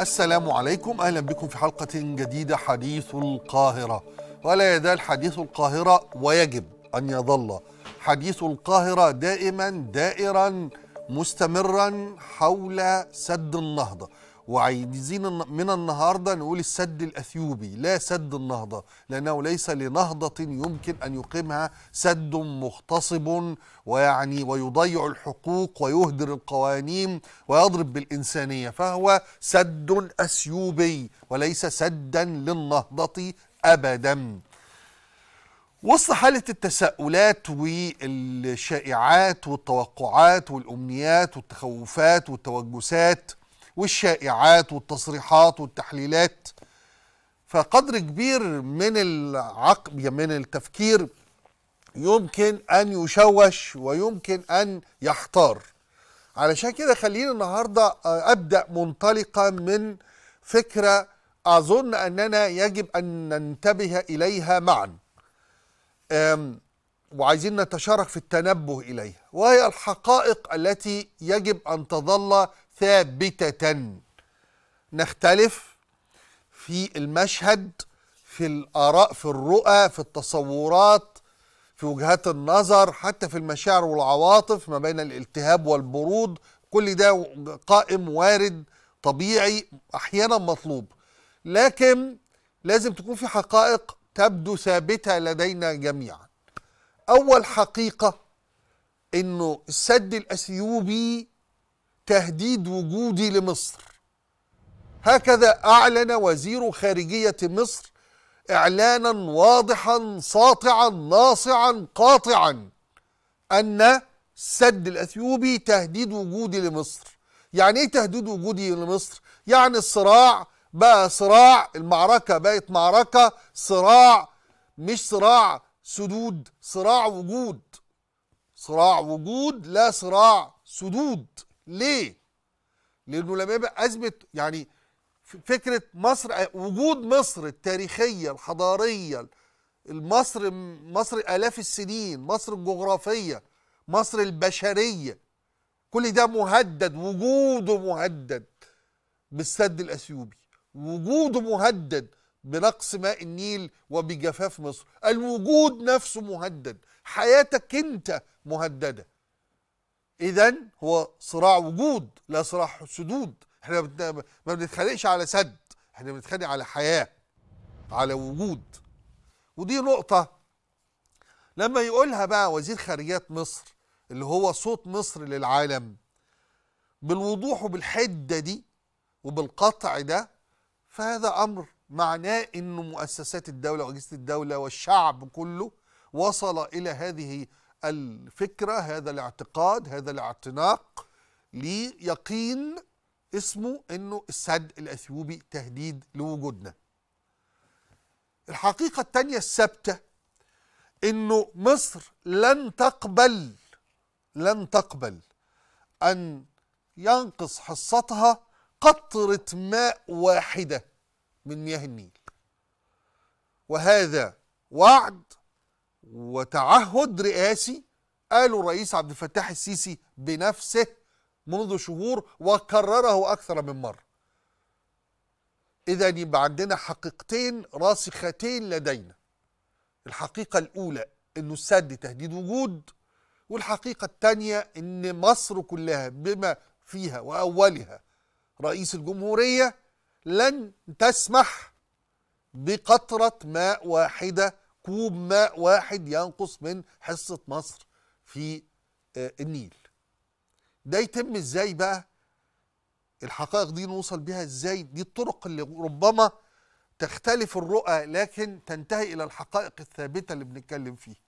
السلام عليكم اهلا بكم في حلقه جديده حديث القاهره ولا يزال حديث القاهره ويجب ان يظل حديث القاهره دائما دائرا مستمرا حول سد النهضه وعايزين من النهارده نقول السد الاثيوبي لا سد النهضه لانه ليس لنهضه يمكن ان يقيمها سد مغتصب ويعني ويضيع الحقوق ويهدر القوانين ويضرب بالانسانيه فهو سد اثيوبي وليس سدا للنهضه ابدا وسط حالة التساؤلات والشائعات والتوقعات والأمنيات والتخوفات والتوجسات والشائعات والتصريحات والتحليلات فقدر كبير من العقل من التفكير يمكن ان يشوش ويمكن ان يحتار علشان كده خليني النهارده آه، ابدا منطلقه من فكره اظن اننا يجب ان ننتبه اليها معا وعايزين نتشارك في التنبه اليها وهي الحقائق التي يجب ان تظل ثابتة نختلف في المشهد في الآراء في الرؤى في التصورات في وجهات النظر حتى في المشاعر والعواطف ما بين الالتهاب والبرود كل ده قائم وارد طبيعي أحيانا مطلوب لكن لازم تكون في حقائق تبدو ثابتة لدينا جميعا أول حقيقة أنه السد الأثيوبي تهديد وجودي لمصر هكذا أعلن وزير خارجية مصر إعلانا واضحا ساطعا ناصعا قاطعا أن السد الأثيوبي تهديد وجودي لمصر يعني إيه تهديد وجودي لمصر؟ يعني الصراع بقى صراع المعركة بقت معركة صراع مش صراع سدود صراع وجود صراع وجود لا صراع سدود ليه؟ لانه لما يبقى ازمه يعني فكره مصر وجود مصر التاريخيه الحضاريه المصر مصر الاف السنين مصر الجغرافيه مصر البشريه كل ده مهدد وجوده مهدد بالسد الاثيوبي وجوده مهدد بنقص ماء النيل وبجفاف مصر الوجود نفسه مهدد حياتك انت مهدده اذا هو صراع وجود لا صراع سدود احنا ما بنتخانقش على سد احنا بنتخانق على حياه على وجود ودي نقطه لما يقولها بقى وزير خارجيات مصر اللي هو صوت مصر للعالم بالوضوح وبالحده دي وبالقطع ده فهذا امر معناه ان مؤسسات الدوله واجهزه الدوله والشعب كله وصل الى هذه الفكرة هذا الاعتقاد هذا الاعتناق ليقين اسمه انه السد الاثيوبي تهديد لوجودنا الحقيقة الثانيه الثابتة انه مصر لن تقبل لن تقبل ان ينقص حصتها قطرة ماء واحدة من مياه النيل وهذا وعد وتعهد رئاسي قاله الرئيس عبد الفتاح السيسي بنفسه منذ شهور وكرره أكثر من مرة إذا يبقى عندنا حقيقتين راسختين لدينا الحقيقة الأولى أنه السد تهديد وجود والحقيقة الثانية أن مصر كلها بما فيها وأولها رئيس الجمهورية لن تسمح بقطرة ماء واحدة كوب ماء واحد ينقص من حصة مصر في آه، النيل ده يتم ازاي بقى الحقائق دي نوصل بيها ازاي دي الطرق اللي ربما تختلف الرؤى لكن تنتهي الى الحقائق الثابته اللي بنتكلم فيها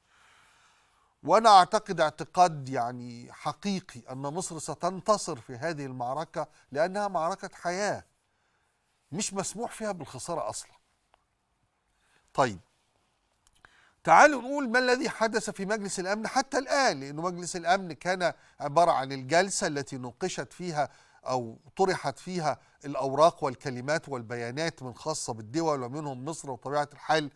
وانا اعتقد اعتقاد يعني حقيقي ان مصر ستنتصر في هذه المعركه لانها معركه حياه مش مسموح فيها بالخساره اصلا طيب تعالوا نقول ما الذي حدث في مجلس الأمن حتى الآن لأن مجلس الأمن كان عبارة عن الجلسة التي نوقشت فيها أو طرحت فيها الأوراق والكلمات والبيانات من خاصة بالدول ومنهم مصر وطبيعة الحال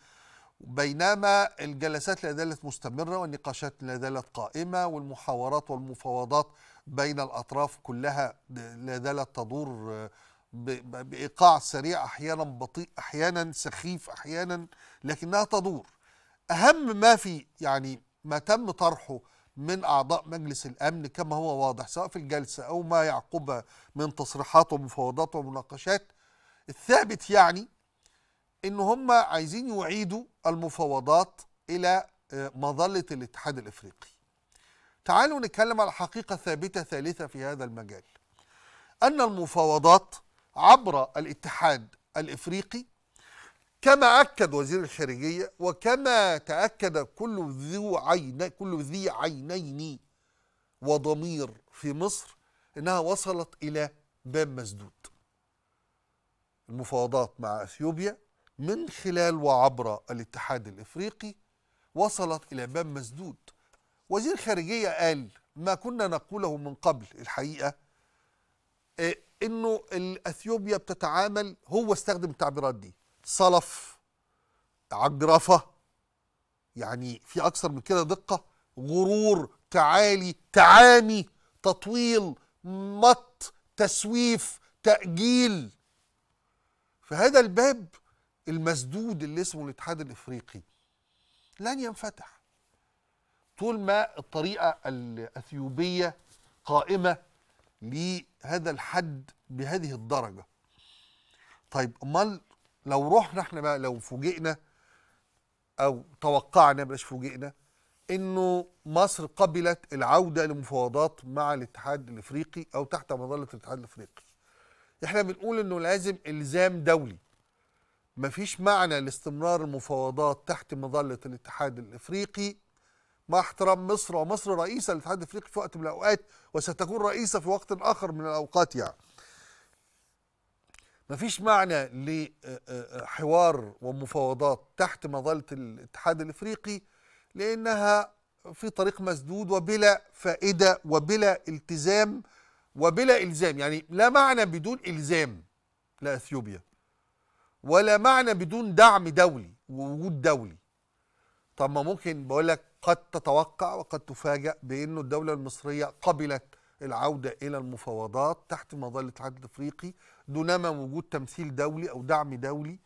بينما الجلسات لا زالت مستمرة والنقاشات لا زالت قائمة والمحاورات والمفاوضات بين الأطراف كلها لا زالت تدور بإيقاع سريع أحيانا بطيء أحيانا سخيف أحيانا لكنها تدور أهم ما في يعني ما تم طرحه من أعضاء مجلس الأمن كما هو واضح سواء في الجلسة أو ما يعقبها من تصريحات ومفاوضات ومناقشات الثابت يعني إن هم عايزين يعيدوا المفاوضات إلى آه، مظلة الاتحاد الإفريقي تعالوا نتكلم على حقيقة ثابتة ثالثة في هذا المجال أن المفاوضات عبر الاتحاد الإفريقي كما أكد وزير الخارجية وكما تأكد كل ذو عين كل ذي عينين وضمير في مصر إنها وصلت إلى باب مسدود. المفاوضات مع أثيوبيا من خلال وعبر الاتحاد الإفريقي وصلت إلى باب مسدود. وزير الخارجية قال ما كنا نقوله من قبل الحقيقة إيه، إنه الأثيوبيا بتتعامل هو استخدم التعبيرات دي صلف عجرفه يعني في اكثر من كده دقه غرور تعالي تعاني تطويل مط تسويف تاجيل فهذا الباب المسدود اللي اسمه الاتحاد الافريقي لن ينفتح طول ما الطريقه الاثيوبيه قائمه لهذا الحد بهذه الدرجه طيب امال لو رحنا احنا بقى لو فوجئنا او توقعنا بلاش فوجئنا انه مصر قبلت العوده لمفاوضات مع الاتحاد الافريقي او تحت مظله الاتحاد الافريقي احنا بنقول انه لازم الزام دولي مفيش معنى لاستمرار المفاوضات تحت مظله الاتحاد الافريقي مع احترام مصر ومصر رئيسه للاتحاد الافريقي في وقت من الاوقات وستكون رئيسه في وقت اخر من الاوقات يعني مفيش معنى لحوار آه، آه، آه، ومفاوضات تحت مظله الاتحاد الافريقي لانها في طريق مسدود وبلا فائده وبلا التزام وبلا الزام يعني لا معنى بدون الزام لاثيوبيا ولا معنى بدون دعم دولي ووجود دولي طب ما ممكن بقول لك قد تتوقع وقد تفاجأ بانه الدوله المصريه قبلت العودة إلى المفاوضات تحت مظلة الاتحاد الأفريقي دونما وجود تمثيل دولي أو دعم دولي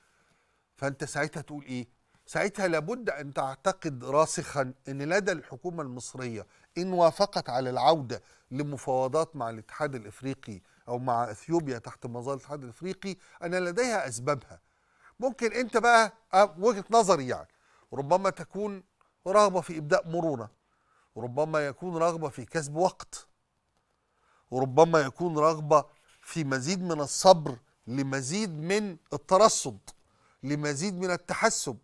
فأنت ساعتها تقول إيه؟ ساعتها لابد أن تعتقد راسخا أن لدى الحكومة المصرية إن وافقت على العودة لمفاوضات مع الاتحاد الأفريقي أو مع أثيوبيا تحت مظلة الاتحاد الأفريقي أن لديها أسبابها ممكن أنت بقى آه، وجهة نظري يعني ربما تكون رغبة في إبداء مرونة ربما يكون رغبة في كسب وقت وربما يكون رغبه في مزيد من الصبر لمزيد من الترصد لمزيد من التحسب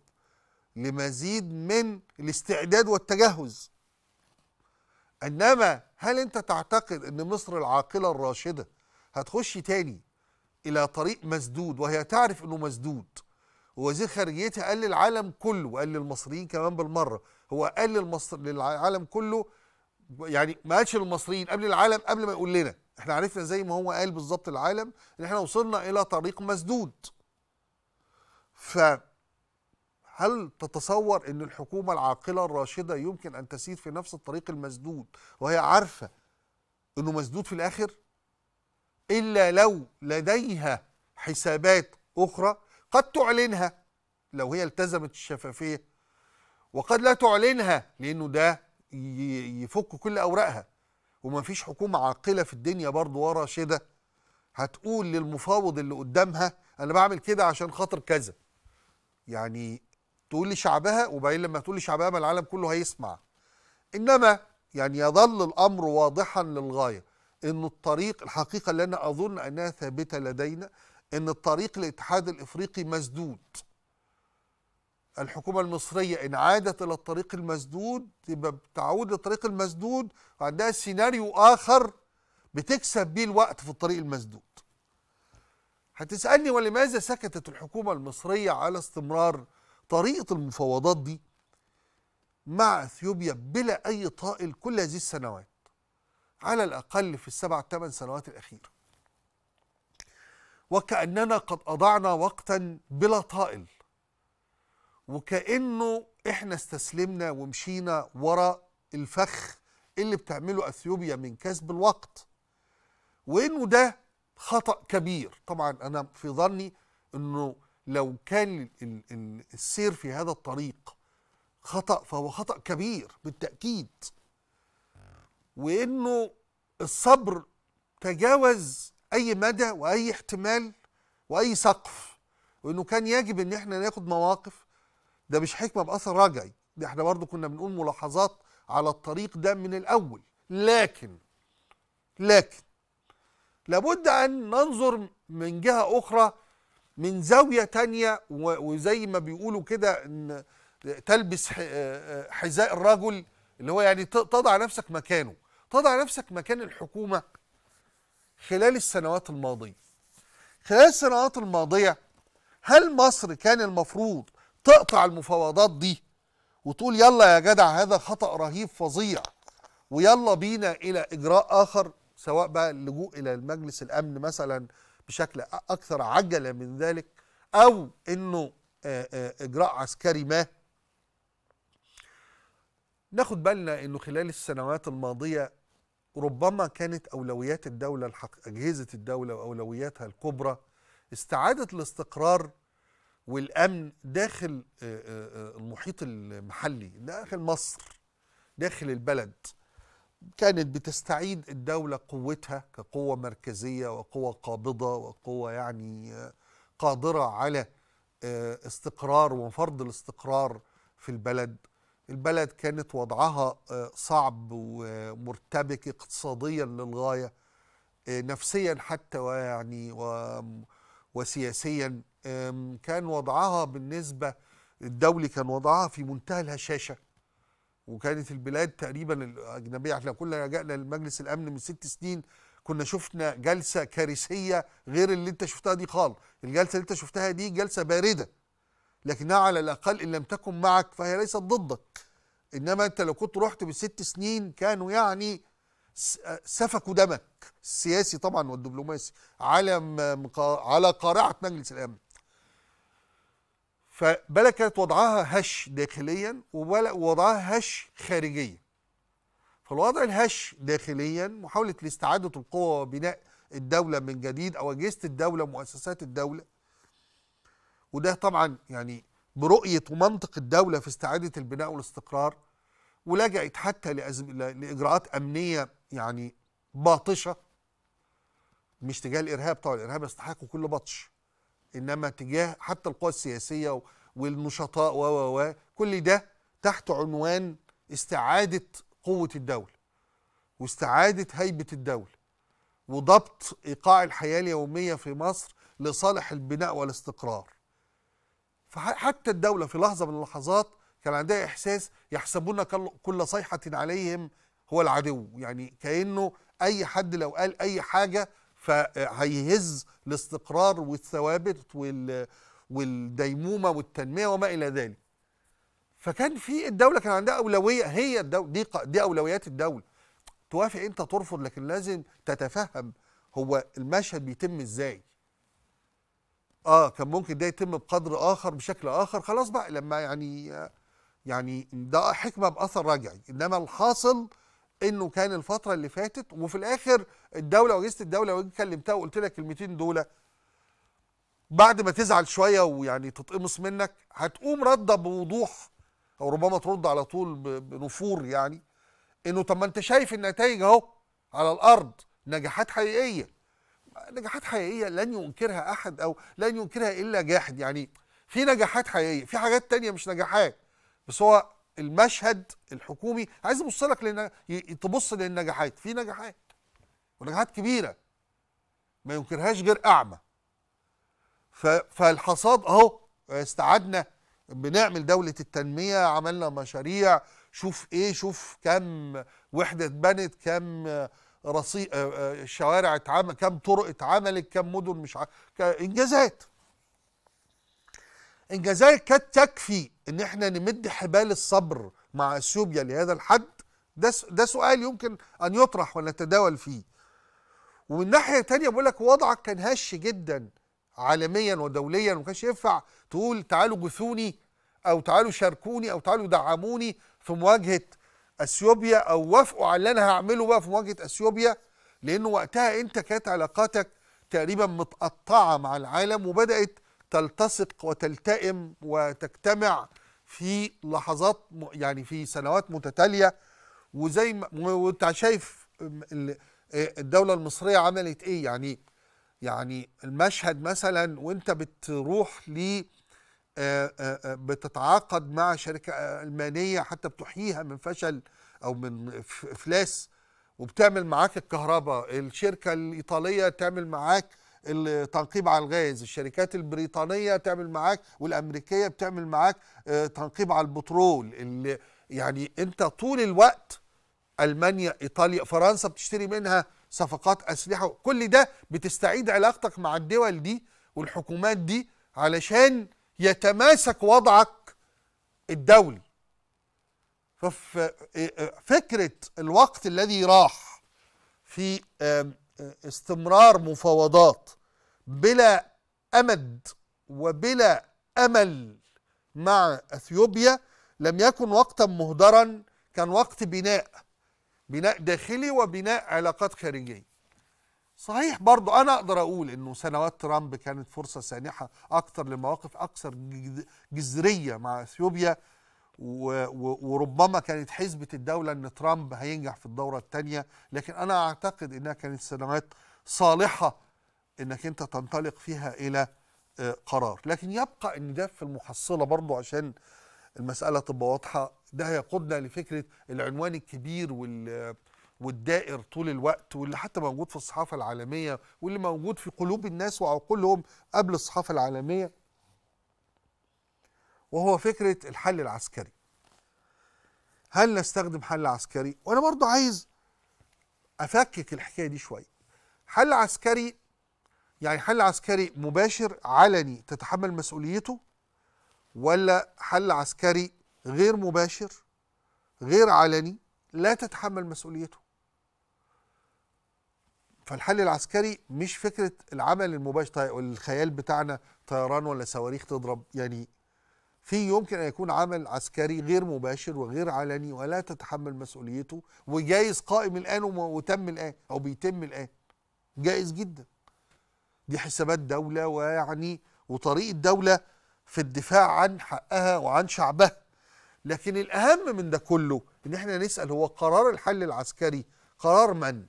لمزيد من الاستعداد والتجهز انما هل انت تعتقد ان مصر العاقله الراشده هتخش تاني الى طريق مسدود وهي تعرف انه مسدود ووزير خارجيتها قال للعالم كله وقال للمصريين كمان بالمره هو قال للعالم كله يعني ما قالش للمصريين قبل العالم قبل ما يقول لنا احنا عرفنا زي ما هو قال بالظبط العالم ان احنا وصلنا الى طريق مسدود فهل تتصور ان الحكومه العاقله الراشده يمكن ان تسير في نفس الطريق المسدود وهي عارفه انه مسدود في الاخر الا لو لديها حسابات اخرى قد تعلنها لو هي التزمت الشفافيه وقد لا تعلنها لانه ده يفكوا كل اوراقها وما فيش حكومه عاقله في الدنيا برضو ورا شده هتقول للمفاوض اللي قدامها انا بعمل كده عشان خاطر كذا يعني تقول لشعبها وبعدين لما تقول لشعبها ما العالم كله هيسمع انما يعني يظل الامر واضحا للغايه ان الطريق الحقيقه اللي انا اظن انها ثابته لدينا ان الطريق للاتحاد الافريقي مسدود الحكومة المصرية إن عادت إلى الطريق المسدود تبقى بتعود للطريق المسدود وعندها سيناريو آخر بتكسب بيه الوقت في الطريق المسدود هتسألني ولماذا سكتت الحكومة المصرية على استمرار طريقة المفاوضات دي مع اثيوبيا بلا اي طائل كل هذه السنوات على الاقل في السبع ثمان سنوات الاخيره وكاننا قد اضعنا وقتا بلا طائل وكأنه احنا استسلمنا ومشينا ورا الفخ اللي بتعمله اثيوبيا من كسب الوقت وانه ده خطأ كبير طبعا انا في ظني انه لو كان السير في هذا الطريق خطأ فهو خطأ كبير بالتأكيد وانه الصبر تجاوز اي مدى واي احتمال واي سقف وانه كان يجب ان احنا ناخد مواقف ده مش حكمه باثر رجعي ده احنا برضو كنا بنقول ملاحظات على الطريق ده من الاول لكن لكن لابد ان ننظر من جهه اخرى من زاويه تانية وزي ما بيقولوا كده ان تلبس حذاء الرجل اللي هو يعني تضع نفسك مكانه تضع نفسك مكان الحكومه خلال السنوات الماضيه خلال السنوات الماضيه هل مصر كان المفروض تقطع المفاوضات دي وتقول يلا يا جدع هذا خطأ رهيب فظيع ويلا بينا إلى إجراء آخر سواء بقى اللجوء إلى المجلس الأمن مثلا بشكل أكثر عجلة من ذلك أو إنه إجراء عسكري ما ناخد بالنا إنه خلال السنوات الماضية ربما كانت أولويات الدولة الحق... أجهزة الدولة وأولوياتها الكبرى استعادة الاستقرار والامن داخل آه، آه، آه، المحيط المحلي داخل مصر داخل البلد كانت بتستعيد الدولة قوتها كقوة مركزية وقوة قابضة وقوة يعني قادرة على استقرار وفرض الاستقرار في البلد البلد كانت وضعها صعب ومرتبك اقتصاديا للغاية نفسيا حتى ويعني وسياسيا كان وضعها بالنسبة الدولي كان وضعها في منتهى الهشاشة وكانت البلاد تقريبا الأجنبية احنا كنا لجأنا لمجلس الأمن من ست سنين كنا شفنا جلسة كارثية غير اللي انت شفتها دي خال الجلسة اللي انت شفتها دي جلسة باردة لكنها على الأقل إن لم تكن معك فهي ليست ضدك إنما انت لو كنت رحت بست سنين كانوا يعني سفكوا دمك السياسي طبعا والدبلوماسي على على قارعة مجلس الأمن فبالك كانت وضعها هش داخليا ووضعها هش خارجيا فالوضع الهش داخليا محاولة لاستعادة القوة وبناء الدولة من جديد أو أجهزة الدولة ومؤسسات الدولة وده طبعا يعني برؤية ومنطق الدولة في استعادة البناء والاستقرار ولجأت حتى لأزم... لإجراءات أمنية يعني باطشة مش تجاه الإرهاب طبعا الإرهاب يستحق كل بطش انما تجاه حتى القوى السياسيه والنشطاء و و و كل ده تحت عنوان استعاده قوه الدوله واستعاده هيبه الدوله وضبط ايقاع الحياه اليوميه في مصر لصالح البناء والاستقرار فحتى الدوله في لحظه من اللحظات كان عندها احساس يحسبون كل صيحه عليهم هو العدو يعني كانه اي حد لو قال اي حاجه فهيهز الاستقرار والثوابت وال والديمومه والتنميه وما الى ذلك. فكان في الدوله كان عندها اولويه هي الدولة دي دي اولويات الدوله. توافق انت ترفض لكن لازم تتفهم هو المشهد بيتم ازاي. اه كان ممكن ده يتم بقدر اخر بشكل اخر خلاص بقى لما يعني يعني ده حكمه باثر رجعي انما الحاصل انه كان الفتره اللي فاتت وفي الاخر الدوله واجهزه الدوله وجيت كلمتها وقلت لك كلمتين دول بعد ما تزعل شويه ويعني تتقمص منك هتقوم رده بوضوح او ربما ترد على طول بنفور يعني انه طب ما انت شايف النتائج اهو على الارض نجاحات حقيقيه نجاحات حقيقيه لن ينكرها احد او لن ينكرها الا جاحد يعني في نجاحات حقيقيه في حاجات تانية مش نجاحات بس هو المشهد الحكومي عايز يبص لك لأن تبص للنجاحات في نجاحات ونجاحات كبيره ما ينكرهاش غير اعمى ف... فالحصاد اهو استعدنا بنعمل دولة التنمية عملنا مشاريع شوف ايه شوف كم وحدة اتبنت كم رصي... آه، آه، شوارع اتعمل كم طرق اتعملت كم مدن مش ع... انجازات الجزائر كانت تكفي ان احنا نمد حبال الصبر مع اثيوبيا لهذا الحد ده ده سؤال يمكن ان يطرح ونتداول فيه ومن ناحيه تانية بقول لك وضعك كان هش جدا عالميا ودوليا وما كانش ينفع تقول تعالوا جثوني او تعالوا شاركوني او تعالوا دعموني في مواجهه اثيوبيا او وافقوا على اللي انا هعمله بقى في مواجهه اثيوبيا لانه وقتها انت كانت علاقاتك تقريبا متقطعه مع العالم وبدات تلتصق وتلتئم وتجتمع في لحظات يعني في سنوات متتاليه وزي ما وانت شايف آه، الدوله المصريه عملت ايه يعني يعني المشهد مثلا وانت بتروح ل آه، آه، بتتعاقد مع شركه المانيه حتى بتحييها من فشل او من افلاس وبتعمل معاك الكهرباء الشركه الايطاليه تعمل معاك التنقيب على الغاز الشركات البريطانيه تعمل معاك والامريكيه بتعمل معاك آه، تنقيب على البترول اللي يعني انت طول الوقت المانيا ايطاليا فرنسا بتشتري منها صفقات اسلحه كل ده بتستعيد علاقتك مع الدول دي والحكومات دي علشان يتماسك وضعك الدولي ففكره آه، آه، الوقت الذي راح في استمرار مفاوضات بلا امد وبلا امل مع اثيوبيا لم يكن وقتا مهدرا كان وقت بناء بناء داخلي وبناء علاقات خارجيه صحيح برضو أنا أقدر أقول إنه سنوات ترامب كانت فرصة سانحة أكتر لمواقف أكثر جذرية مع أثيوبيا وربما كانت حزبة الدولة إن ترامب هينجح في الدورة الثانية لكن أنا أعتقد إنها كانت سنوات صالحة انك انت تنطلق فيها الى آه، قرار لكن يبقى ان ده في المحصله برضو عشان المساله تبقى واضحه ده هيقودنا لفكره العنوان الكبير وال والدائر طول الوقت واللي حتى موجود في الصحافه العالميه واللي موجود في قلوب الناس وعقولهم قبل الصحافه العالميه وهو فكره الحل العسكري هل نستخدم حل عسكري وانا برضو عايز افكك الحكايه دي شويه حل عسكري يعني حل عسكري مباشر علني تتحمل مسؤوليته ولا حل عسكري غير مباشر غير علني لا تتحمل مسؤوليته فالحل العسكري مش فكرة العمل المباشر طيب، الخيال بتاعنا طيران ولا صواريخ تضرب يعني في يمكن أن يكون عمل عسكري غير مباشر وغير علني ولا تتحمل مسؤوليته وجايز قائم الآن وتم الآن أو بيتم الآن جائز جداً دي حسابات دولة ويعني وطريقة دولة في الدفاع عن حقها وعن شعبها لكن الأهم من ده كله إن احنا نسأل هو قرار الحل العسكري قرار من؟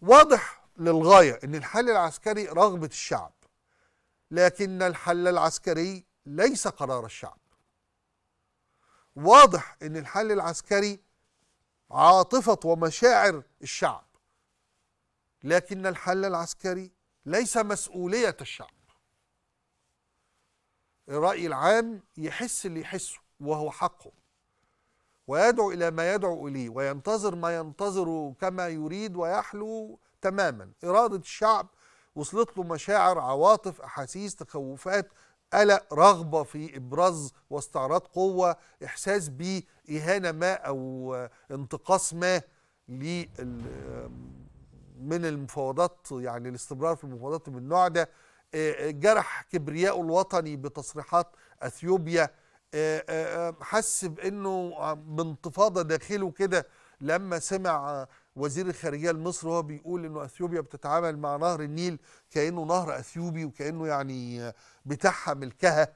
واضح للغاية إن الحل العسكري رغبة الشعب لكن الحل العسكري ليس قرار الشعب واضح ان الحل العسكري عاطفة ومشاعر الشعب لكن الحل العسكري ليس مسؤولية الشعب الرأي العام يحس اللي يحسه وهو حقه ويدعو إلى ما يدعو إليه وينتظر ما ينتظره كما يريد ويحلو تماما إرادة الشعب وصلت له مشاعر عواطف أحاسيس تخوفات قلق رغبة في إبراز واستعراض قوة إحساس بإهانة ما أو انتقاص ما لل من المفاوضات يعني الاستمرار في المفاوضات من النوع ده آه، آه، جرح كبرياءه الوطني بتصريحات اثيوبيا آه، حس بانه بانتفاضه داخله كده لما سمع وزير الخارجيه المصري وهو بيقول انه اثيوبيا بتتعامل مع نهر النيل كانه نهر اثيوبي وكانه يعني بتاعها ملكها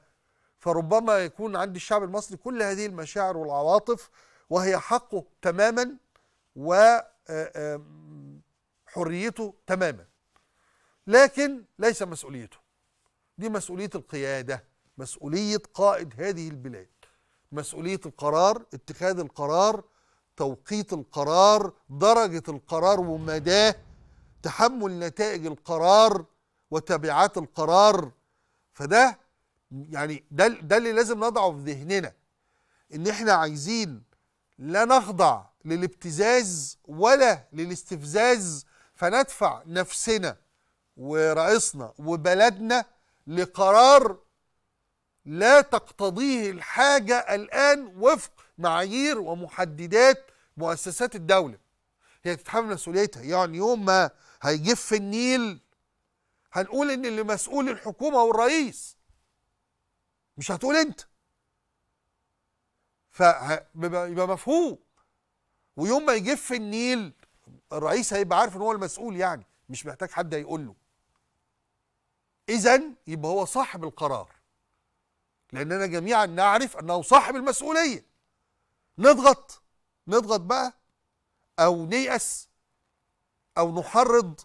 فربما يكون عند الشعب المصري كل هذه المشاعر والعواطف وهي حقه تماما و حريته تماما لكن ليس مسؤوليته دي مسؤولية القيادة مسؤولية قائد هذه البلاد مسؤولية القرار اتخاذ القرار توقيت القرار درجة القرار ومداه تحمل نتائج القرار وتبعات القرار فده يعني ده, ده اللي لازم نضعه في ذهننا ان احنا عايزين لا نخضع للابتزاز ولا للاستفزاز فندفع نفسنا ورئيسنا وبلدنا لقرار لا تقتضيه الحاجة الآن وفق معايير ومحددات مؤسسات الدولة هي تتحمل مسؤوليتها يعني يوم ما هيجف النيل هنقول ان اللي مسؤول الحكومة والرئيس مش هتقول انت فيبقى مفهوم ويوم ما يجف النيل الرئيس هيبقى عارف ان هو المسؤول يعني مش محتاج حد هيقول له اذا يبقى هو صاحب القرار لاننا جميعا نعرف انه صاحب المسؤوليه نضغط نضغط بقى او نيأس او نحرض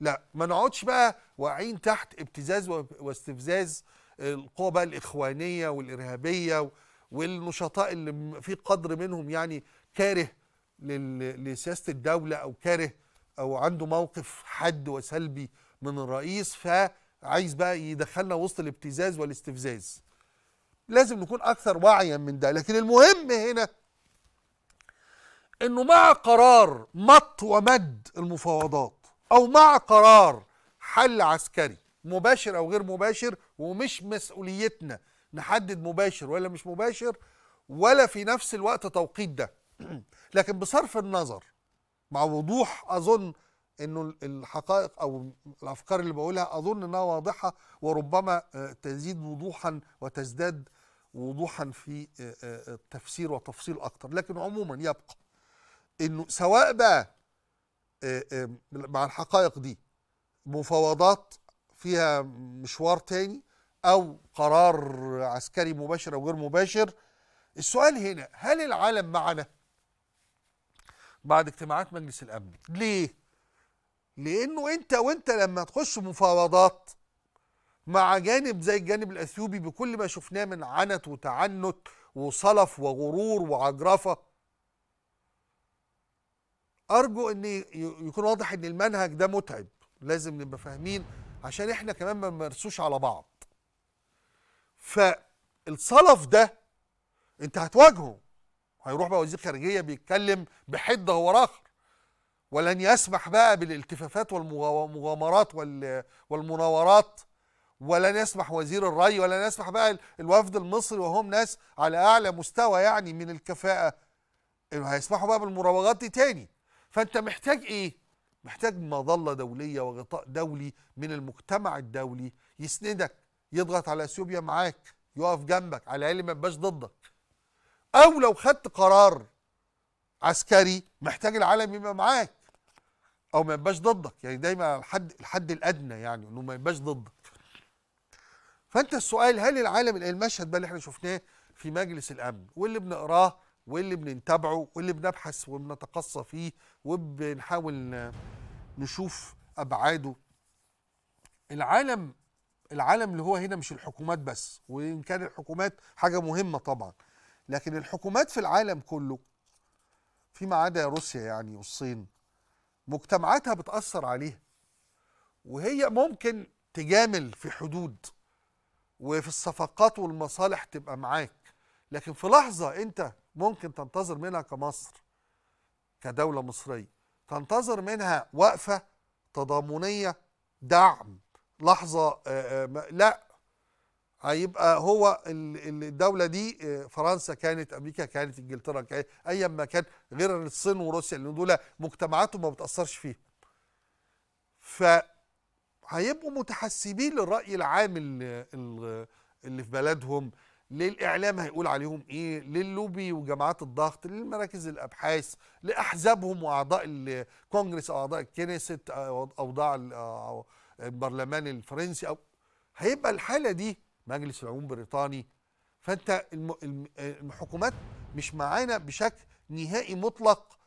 لا ما نقعدش بقى واقعين تحت ابتزاز واستفزاز القوى بقى الاخوانيه والارهابيه والنشطاء اللي في قدر منهم يعني كاره لسياسه الدوله او كاره او عنده موقف حد وسلبي من الرئيس فعايز بقى يدخلنا وسط الابتزاز والاستفزاز لازم نكون اكثر وعيا من ده لكن المهم هنا انه مع قرار مط ومد المفاوضات او مع قرار حل عسكري مباشر او غير مباشر ومش مسؤوليتنا نحدد مباشر ولا مش مباشر ولا في نفس الوقت توقيت ده لكن بصرف النظر مع وضوح اظن انه الحقائق او الافكار اللي بقولها اظن انها واضحه وربما آه، تزيد وضوحا وتزداد وضوحا في آه، آه، التفسير وتفصيل اكتر لكن عموما يبقى انه سواء بقى مع الحقائق دي مفاوضات فيها مشوار تاني او قرار عسكري مباشر او غير مباشر السؤال هنا هل العالم معنا بعد اجتماعات مجلس الامن ليه لانه انت وانت لما تخش مفاوضات مع جانب زي الجانب الاثيوبي بكل ما شفناه من عنت وتعنت وصلف وغرور وعجرفه ارجو ان يكون واضح ان المنهج ده متعب لازم نبقى فاهمين عشان احنا كمان ما نمارسوش على بعض فالصلف ده انت هتواجهه هيروح بقى وزير خارجيه بيتكلم بحده هو اخر ولن يسمح بقى بالالتفافات والمغامرات والمناورات ولن يسمح وزير الري ولن يسمح بقى الوفد المصري وهم ناس على اعلى مستوى يعني من الكفاءه انه هيسمحوا بقى بالمراوغات دي تاني فانت محتاج ايه محتاج مظله دوليه وغطاء دولي من المجتمع الدولي يسندك يضغط على اثيوبيا معاك يقف جنبك على الاقل ما يبقاش ضدك او لو خدت قرار عسكري محتاج العالم يبقى معاك او ما يبقاش ضدك يعني دايما الحد الحد الادنى يعني انه ما يبقاش ضدك فانت السؤال هل العالم المشهد بقى اللي احنا شفناه في مجلس الامن واللي بنقراه واللي بنتابعه واللي بنبحث وبنتقصى فيه وبنحاول نشوف ابعاده العالم العالم اللي هو هنا مش الحكومات بس وان كان الحكومات حاجه مهمه طبعا لكن الحكومات في العالم كله فيما عدا روسيا يعني والصين مجتمعاتها بتأثر عليها وهي ممكن تجامل في حدود وفي الصفقات والمصالح تبقى معاك لكن في لحظة أنت ممكن تنتظر منها كمصر كدولة مصرية تنتظر منها وقفة تضامنية دعم لحظة آه، آه، لا هيبقى هو الدوله دي آه، فرنسا كانت امريكا كانت انجلترا كانت ايا ما كان غير الصين وروسيا لان دول مجتمعاتهم ما بتاثرش فيها هيبقوا متحسبين للراي العام اللي في بلدهم للاعلام هيقول عليهم ايه للوبي وجماعات الضغط لمراكز الابحاث لاحزابهم واعضاء الكونجرس او اعضاء الكنيست او اوضاع البرلمان الفرنسي او هيبقى الحاله دي مجلس العموم البريطاني فانت الحكومات مش معانا بشكل نهائي مطلق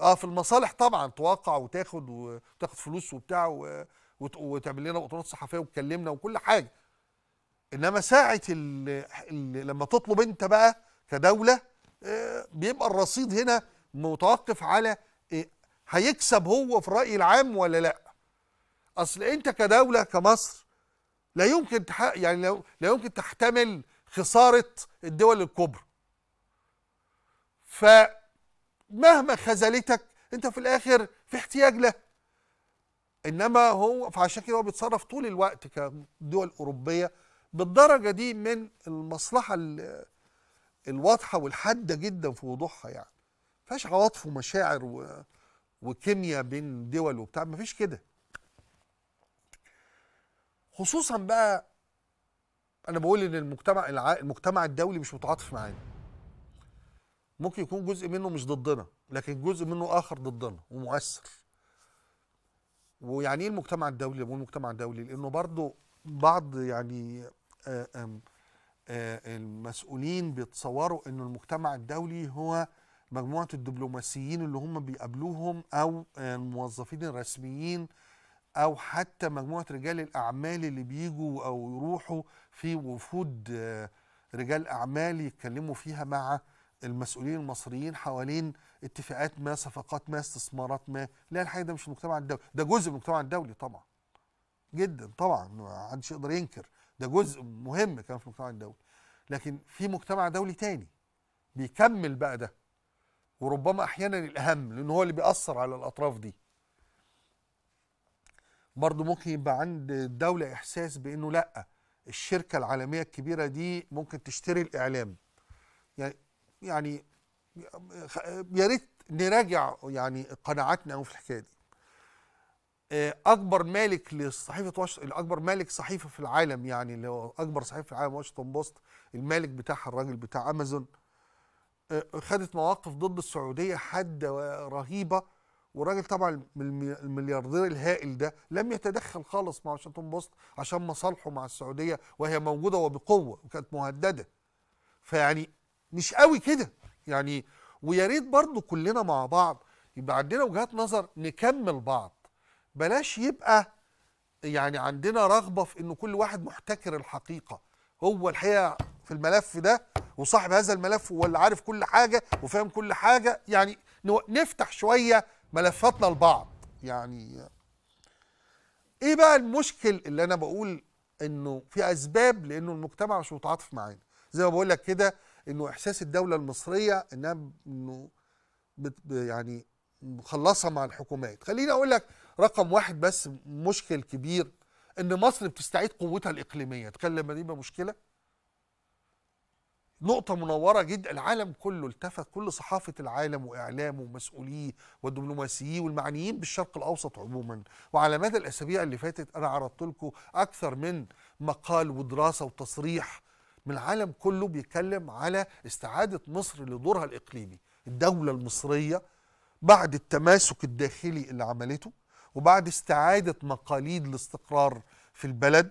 اه في المصالح طبعا توقع وتاخد وتاخد فلوس وبتاع وتعمل لنا بطولات صحفيه وتكلمنا وكل حاجه انما ساعه لما تطلب انت بقى كدوله اه، بيبقى الرصيد هنا متوقف على اه، هيكسب هو في الراي العام ولا لا اصل انت كدوله كمصر لا يمكن تحق يعني لا يمكن تحتمل خساره الدول الكبرى فمهما خذلتك انت في الاخر في احتياج له انما هو فعشان كده هو بيتصرف طول الوقت كدول اوروبيه بالدرجه دي من المصلحه الواضحه والحاده جدا في وضوحها يعني ما فيهاش عواطف ومشاعر و... وكيمياء بين دول وبتاع ما فيش كده خصوصا بقى انا بقول ان المجتمع الع... المجتمع الدولي مش متعاطف معانا ممكن يكون جزء منه مش ضدنا لكن جزء منه اخر ضدنا ومؤثر ويعني ايه المجتمع الدولي بقول المجتمع الدولي لانه برضه بعض يعني آآ آه، آآ آه، المسؤولين بيتصوروا ان المجتمع الدولي هو مجموعه الدبلوماسيين اللي هم بيقابلوهم او الموظفين الرسميين او حتى مجموعه رجال الاعمال اللي بيجوا او يروحوا في وفود آه، رجال اعمال يتكلموا فيها مع المسؤولين المصريين حوالين اتفاقات ما صفقات ما استثمارات ما لا الحقيقه ده مش المجتمع الدولي ده جزء من المجتمع الدولي طبعا جدا طبعا ما حدش يقدر ينكر ده جزء مهم كمان في المجتمع الدولي لكن في مجتمع دولي تاني بيكمل بقى ده وربما احيانا الاهم لان هو اللي بيأثر على الاطراف دي برضو ممكن يبقى عند الدولة إحساس بأنه لأ الشركة العالمية الكبيرة دي ممكن تشتري الإعلام يعني يعني يا ريت نراجع يعني قناعاتنا قوي في الحكاية دي آه، أكبر مالك لصحيفة واشنطن أكبر مالك صحيفة في العالم يعني اللي هو أكبر صحيفة في العالم واشنطن بوست المالك بتاعها الراجل بتاع أمازون آه، خدت مواقف ضد السعودية حادة رهيبة والراجل طبعا الملياردير الهائل ده لم يتدخل خالص مع واشنطن بوست عشان مصالحه مع السعوديه وهي موجوده وبقوه وكانت مهدده فيعني مش قوي كده يعني ويا ريت برضه كلنا مع بعض يبقى عندنا وجهات نظر نكمل بعض بلاش يبقى يعني عندنا رغبه في ان كل واحد محتكر الحقيقه هو الحقيقه في الملف ده وصاحب هذا الملف هو اللي عارف كل حاجه وفاهم كل حاجه يعني نفتح شويه ملفاتنا لبعض يعني ايه بقى المشكل اللي انا بقول انه في اسباب لانه المجتمع مش متعاطف معانا زي ما بقول لك كده انه احساس الدوله المصريه انها انه يعني مخلصه مع الحكومات خليني اقول لك رقم واحد بس مشكل كبير ان مصر بتستعيد قوتها الاقليميه تكلم دي مشكله نقطة منورة جدا العالم كله التفت كل صحافة العالم وإعلامه ومسؤوليه والدبلوماسيين والمعنيين بالشرق الأوسط عموما وعلى مدى الأسابيع اللي فاتت أنا عرضت لكم أكثر من مقال ودراسة وتصريح من العالم كله بيتكلم على استعادة مصر لدورها الإقليمي الدولة المصرية بعد التماسك الداخلي اللي عملته وبعد استعادة مقاليد الاستقرار في البلد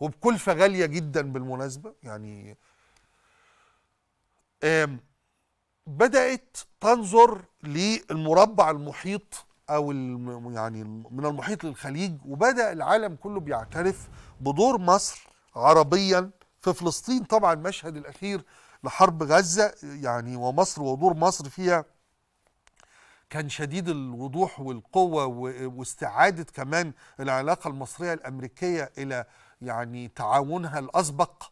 وبكلفة غالية جدا بالمناسبة يعني بدأت تنظر للمربع المحيط أو يعني من المحيط للخليج وبدأ العالم كله بيعترف بدور مصر عربيا في فلسطين طبعا المشهد الأخير لحرب غزة يعني ومصر ودور مصر فيها كان شديد الوضوح والقوة واستعادة كمان العلاقة المصرية الأمريكية إلى يعني تعاونها الأسبق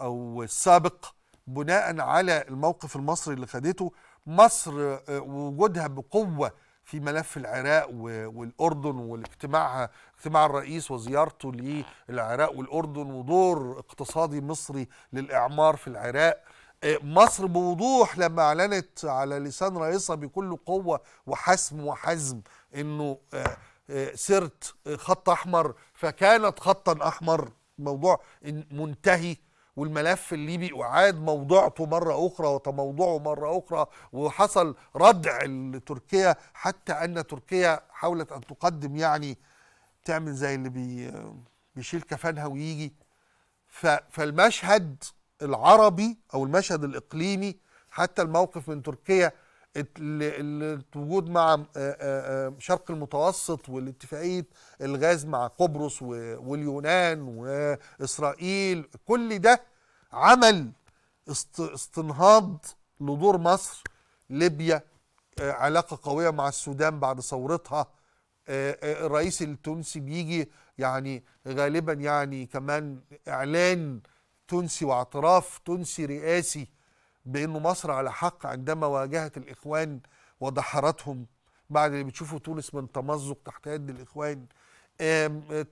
أو السابق بناء على الموقف المصري اللي خدته مصر آه، وجودها بقوه في ملف العراق والاردن والاجتماعها اجتماع الرئيس وزيارته للعراق والاردن ودور اقتصادي مصري للاعمار في العراق آه، مصر بوضوح لما اعلنت على لسان رئيسها بكل قوه وحسم وحزم انه آه، سرت خط احمر فكانت خطا احمر موضوع منتهي والملف الليبي أعاد موضوعته مرة أخرى وتموضعه مرة أخرى وحصل ردع لتركيا حتى أن تركيا حاولت أن تقدم يعني تعمل زي اللي بي بيشيل كفانها ويجي فالمشهد العربي أو المشهد الإقليمي حتى الموقف من تركيا الوجود مع آه، آه، آه، شرق المتوسط والاتفاقيه الغاز مع قبرص واليونان واسرائيل كل ده عمل استنهاض لدور مصر ليبيا علاقه قويه مع السودان بعد ثورتها الرئيس التونسي بيجي يعني غالبا يعني كمان اعلان تونسي واعتراف تونسي رئاسي بأنه مصر على حق عندما واجهت الإخوان ودحرتهم بعد اللي بتشوفه تونس من تمزق تحت يد الإخوان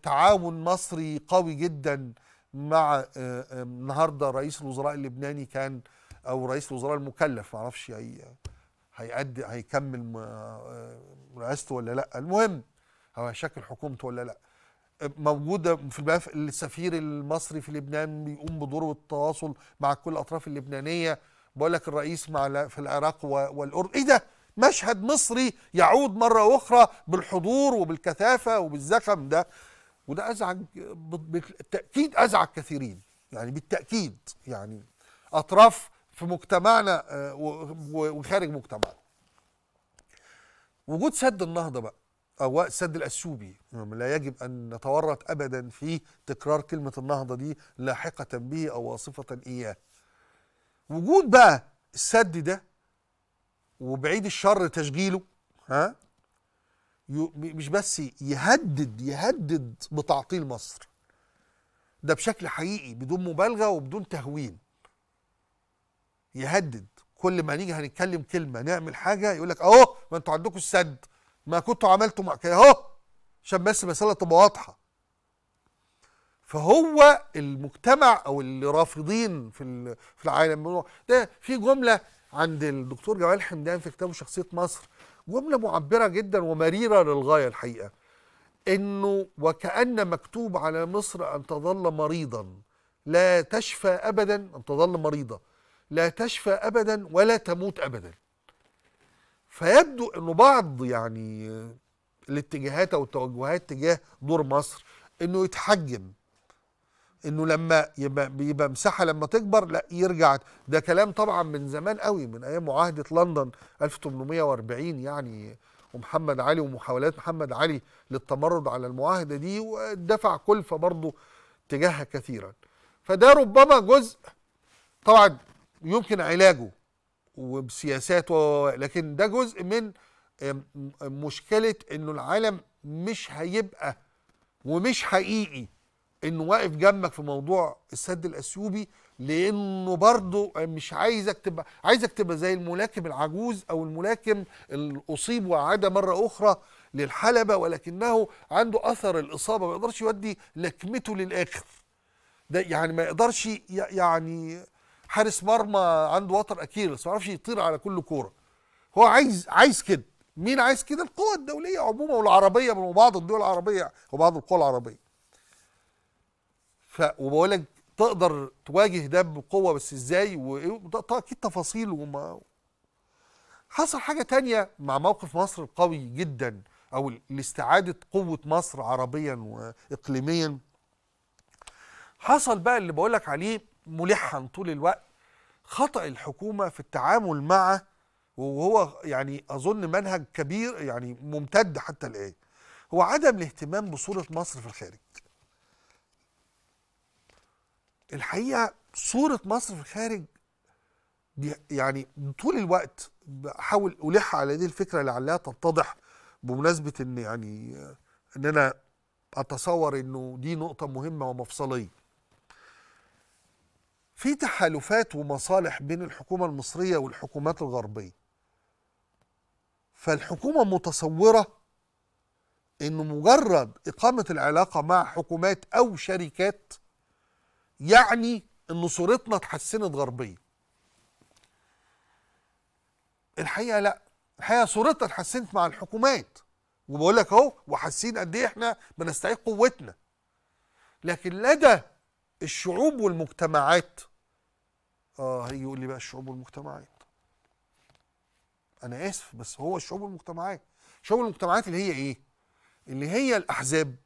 تعاون مصري قوي جدا مع آه، النهارده رئيس الوزراء اللبناني كان او رئيس الوزراء المكلف معرفش هي هيأدي هيكمل آه، رئاسته ولا لا المهم هو هيشكل حكومته ولا لا موجوده في السفير المصري في لبنان بيقوم بدور التواصل مع كل الاطراف اللبنانيه بقول لك الرئيس مع في العراق والاردن ايه ده مشهد مصري يعود مره اخرى بالحضور وبالكثافه وبالزخم ده وده ازعج بالتاكيد ازعج كثيرين يعني بالتاكيد يعني اطراف في مجتمعنا آه، وخارج مجتمعنا وجود سد النهضه بقى او السد الاثيوبي نعم، لا يجب ان نتورط ابدا في تكرار كلمه النهضه دي لاحقه به او واصفه اياه وجود بقى السد ده وبعيد الشر تشغيله ها مش بس يهدد يهدد بتعطيل مصر ده بشكل حقيقي بدون مبالغه وبدون تهوين يهدد كل ما نيجي هنتكلم كلمه نعمل حاجه يقول لك اهو ما انتوا عندكم السد ما كنتوا عملتوا اهو عشان بس المساله تبقى واضحه فهو المجتمع او الرافضين في في العالم ده في جمله عند الدكتور جمال حمدان في كتابه شخصيه مصر جمله معبره جدا ومريره للغايه الحقيقه انه وكان مكتوب على مصر ان تظل مريضا لا تشفى ابدا ان تظل مريضه لا تشفى ابدا ولا تموت ابدا فيبدو انه بعض يعني الاتجاهات او التوجهات تجاه دور مصر انه يتحجم انه لما يبقى بيبقى مساحه لما تكبر لا يرجع ده كلام طبعا من زمان قوي من ايام معاهده لندن 1840 يعني ومحمد علي ومحاولات محمد علي للتمرد على المعاهده دي ودفع كلفه برضه تجاهها كثيرا فده ربما جزء طبعا يمكن علاجه وبسياسات لكن ده جزء من مشكله انه العالم مش هيبقى ومش حقيقي انه واقف جنبك في موضوع السد الاثيوبي لانه برضه مش عايزك تبقى عايزك تبقى زي الملاكم العجوز او الملاكم اللي اصيب وعاد مره اخرى للحلبه ولكنه عنده اثر الاصابه ما يقدرش يودي لكمته للاخر ده يعني ما يقدرش يعني حارس مرمى عنده وتر بس ما يعرفش يطير على كل كوره هو عايز عايز كده مين عايز كده القوى الدوليه عموما والعربيه وبعض الدول العربيه وبعض القوى العربيه وبقول لك تقدر تواجه ده بقوه بس ازاي واكيد إيه، تفاصيل وما حصل حاجه تانية مع موقف مصر القوي جدا او لاستعاده قوه مصر عربيا واقليميا حصل بقى اللي بقول لك عليه ملحا طول الوقت خطا الحكومه في التعامل مع وهو يعني اظن منهج كبير يعني ممتد حتى الان هو عدم الاهتمام بصوره مصر في الخارج الحقيقه صوره مصر في الخارج دي يعني طول الوقت بحاول الح على هذه الفكره لعلها تتضح بمناسبه ان يعني ان انا اتصور انه دي نقطه مهمه ومفصليه في تحالفات ومصالح بين الحكومه المصريه والحكومات الغربيه فالحكومه متصوره انه مجرد اقامه العلاقه مع حكومات او شركات يعني ان صورتنا اتحسنت غربيا الحقيقه لا الحقيقه صورتنا اتحسنت مع الحكومات وبقول لك اهو وحاسين قد ايه احنا بنستعيد قوتنا لكن لدى الشعوب والمجتمعات اه هيجي يقول لي بقى الشعوب والمجتمعات انا اسف بس هو الشعوب والمجتمعات الشعوب والمجتمعات اللي هي ايه اللي هي الاحزاب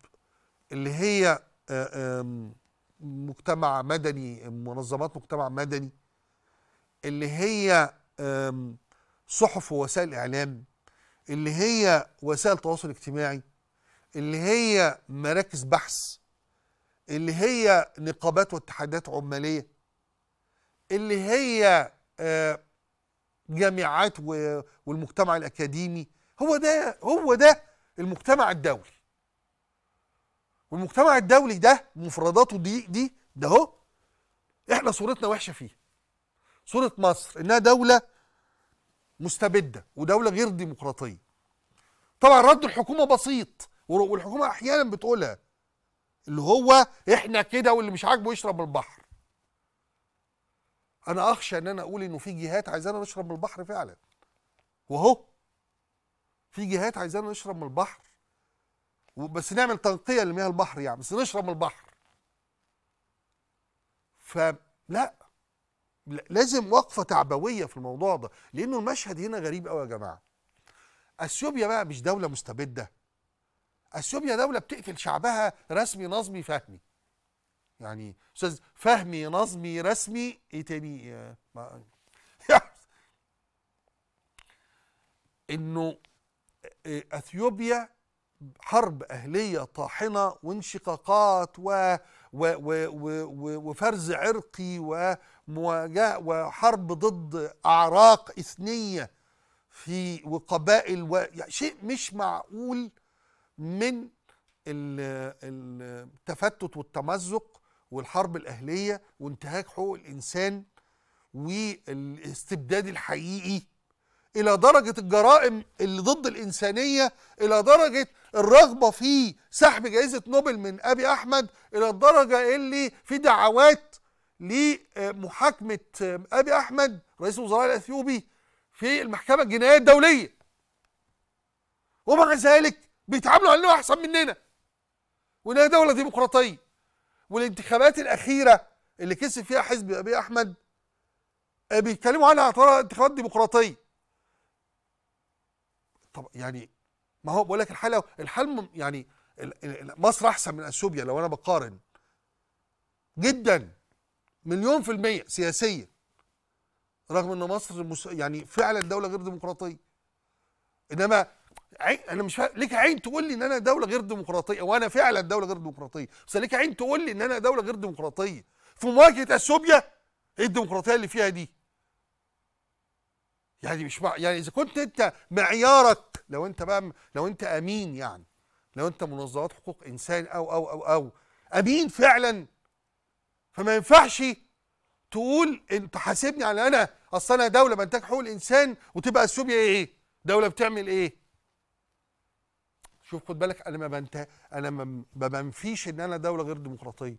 اللي هي آآ آه، آآ مجتمع مدني منظمات مجتمع مدني اللي هي صحف ووسائل اعلام اللي هي وسائل تواصل اجتماعي اللي هي مراكز بحث اللي هي نقابات واتحادات عماليه اللي هي جامعات والمجتمع الاكاديمي هو ده هو ده المجتمع الدولي والمجتمع الدولي ده مفرداته دي دي ده هو احنا صورتنا وحشه فيه صوره مصر انها دوله مستبده ودوله غير ديمقراطيه طبعا رد الحكومه بسيط والحكومه احيانا بتقولها اللي هو احنا كده واللي مش عاجبه يشرب من البحر انا اخشى ان انا اقول انه في جهات عايزانا نشرب من البحر فعلا وهو في جهات عايزانا نشرب من البحر وبس نعمل تنقيه لمياه البحر يعني بس نشرب من البحر فلا لازم وقفه تعبويه في الموضوع ده لانه المشهد هنا غريب قوي يا جماعه اثيوبيا بقى مش دوله مستبده اثيوبيا دوله بتقتل شعبها رسمي نظمي فهمي يعني استاذ فهمي نظمي رسمي ايه تاني آه، ما... انه آه، آه، اثيوبيا حرب أهلية طاحنة وانشقاقات و و و و وفرز عرقي ومواجهة وحرب ضد أعراق إثنية في وقبائل و... يعني شيء مش معقول من التفتت والتمزق والحرب الأهلية وانتهاك حقوق الإنسان والاستبداد الحقيقي الى درجه الجرائم اللي ضد الانسانيه الى درجه الرغبه في سحب جائزه نوبل من ابي احمد الى الدرجه اللي في دعوات لمحاكمه ابي احمد رئيس الوزراء الاثيوبي في المحكمه الجنائيه الدوليه ومع ذلك بيتعاملوا علينا احسن مننا وانها دوله ديمقراطيه والانتخابات الاخيره اللي كسب فيها حزب ابي احمد آه، بيتكلموا عنها على انتخابات ديمقراطيه طب يعني ما هو بقول لك الحاله الحال يعني مصر احسن من اثيوبيا لو انا بقارن جدا مليون في المية سياسيا رغم ان مصر يعني فعلا دولة غير ديمقراطية انما انا مش فاهم ليك عين تقول لي ان انا دولة غير ديمقراطية وانا فعلا دولة غير ديمقراطية بس ليك عين تقول لي ان انا دولة غير ديمقراطية في مواجهة اثيوبيا ايه الديمقراطية اللي فيها دي يعني مش مع... يعني اذا كنت انت معيارك لو انت بقى لو انت امين يعني لو انت منظمات حقوق انسان او او او او امين فعلا فما ينفعش تقول انت حاسبني على انا اصل انا دوله بنتج حقوق الانسان وتبقى اثيوبيا ايه؟ دوله بتعمل ايه؟ شوف خد بالك انا ما بنت انا ما بنفيش ان انا دوله غير ديمقراطيه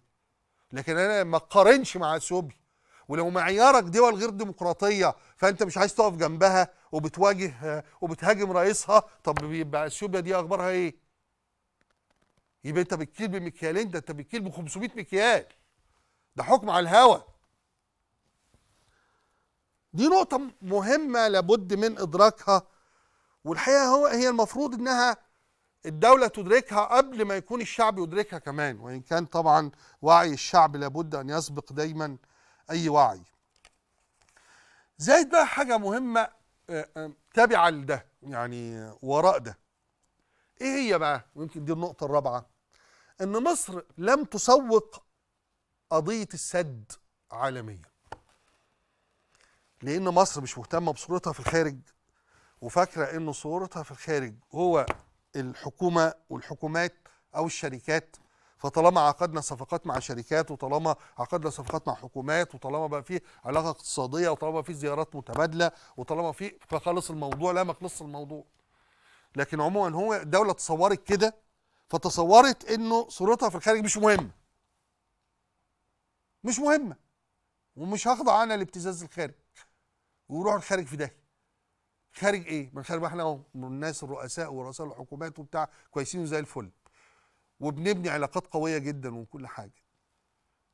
لكن انا ما اقارنش مع اثيوبيا ولو معيارك دول غير ديمقراطيه فانت مش عايز تقف جنبها وبتواجه وبتهاجم رئيسها طب يبقى اثيوبيا دي اخبارها ايه؟ يبقى انت بتكيل بمكيالين ده انت بتكيل ب 500 مكيال ده حكم على الهوا دي نقطة مهمة لابد من إدراكها والحقيقة هو هي المفروض إنها الدولة تدركها قبل ما يكون الشعب يدركها كمان وإن كان طبعا وعي الشعب لابد أن يسبق دايما اي وعي زايد بقى حاجه مهمه آه، آه، تابعه لده يعني وراء ده ايه هي بقى ويمكن دي النقطه الرابعه ان مصر لم تسوق قضيه السد عالميا لان مصر مش مهتمه بصورتها في الخارج وفاكره ان صورتها في الخارج هو الحكومه والحكومات او الشركات فطالما عقدنا صفقات مع شركات وطالما عقدنا صفقات مع حكومات وطالما بقى في علاقه اقتصاديه وطالما في زيارات متبادله وطالما في فخلص الموضوع لا ما خلص الموضوع لكن عموما هو الدوله تصورت كده فتصورت انه صورتها في الخارج مش مهمه مش مهمه ومش هخضع انا لابتزاز الخارج ويروح الخارج في ده خارج ايه؟ من خارج ما احنا الناس الرؤساء ورؤساء الحكومات وبتاع كويسين وزي الفل وبنبني علاقات قويه جدا وكل حاجه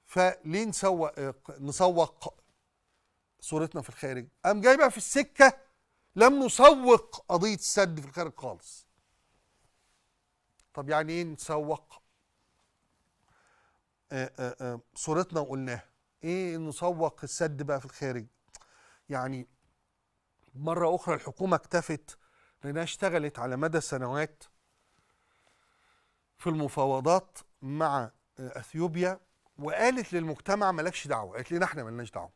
فليه نسوق نسوق صورتنا في الخارج قام جاي بقى في السكه لم نسوق قضيه السد في الخارج خالص طب يعني ايه نسوق آه، آه، آه، صورتنا وقلناها ايه نسوق السد بقى في الخارج يعني مره اخرى الحكومه اكتفت لانها اشتغلت على مدى سنوات في المفاوضات مع اثيوبيا وقالت للمجتمع مالكش دعوه قالت لنا احنا مالناش دعوه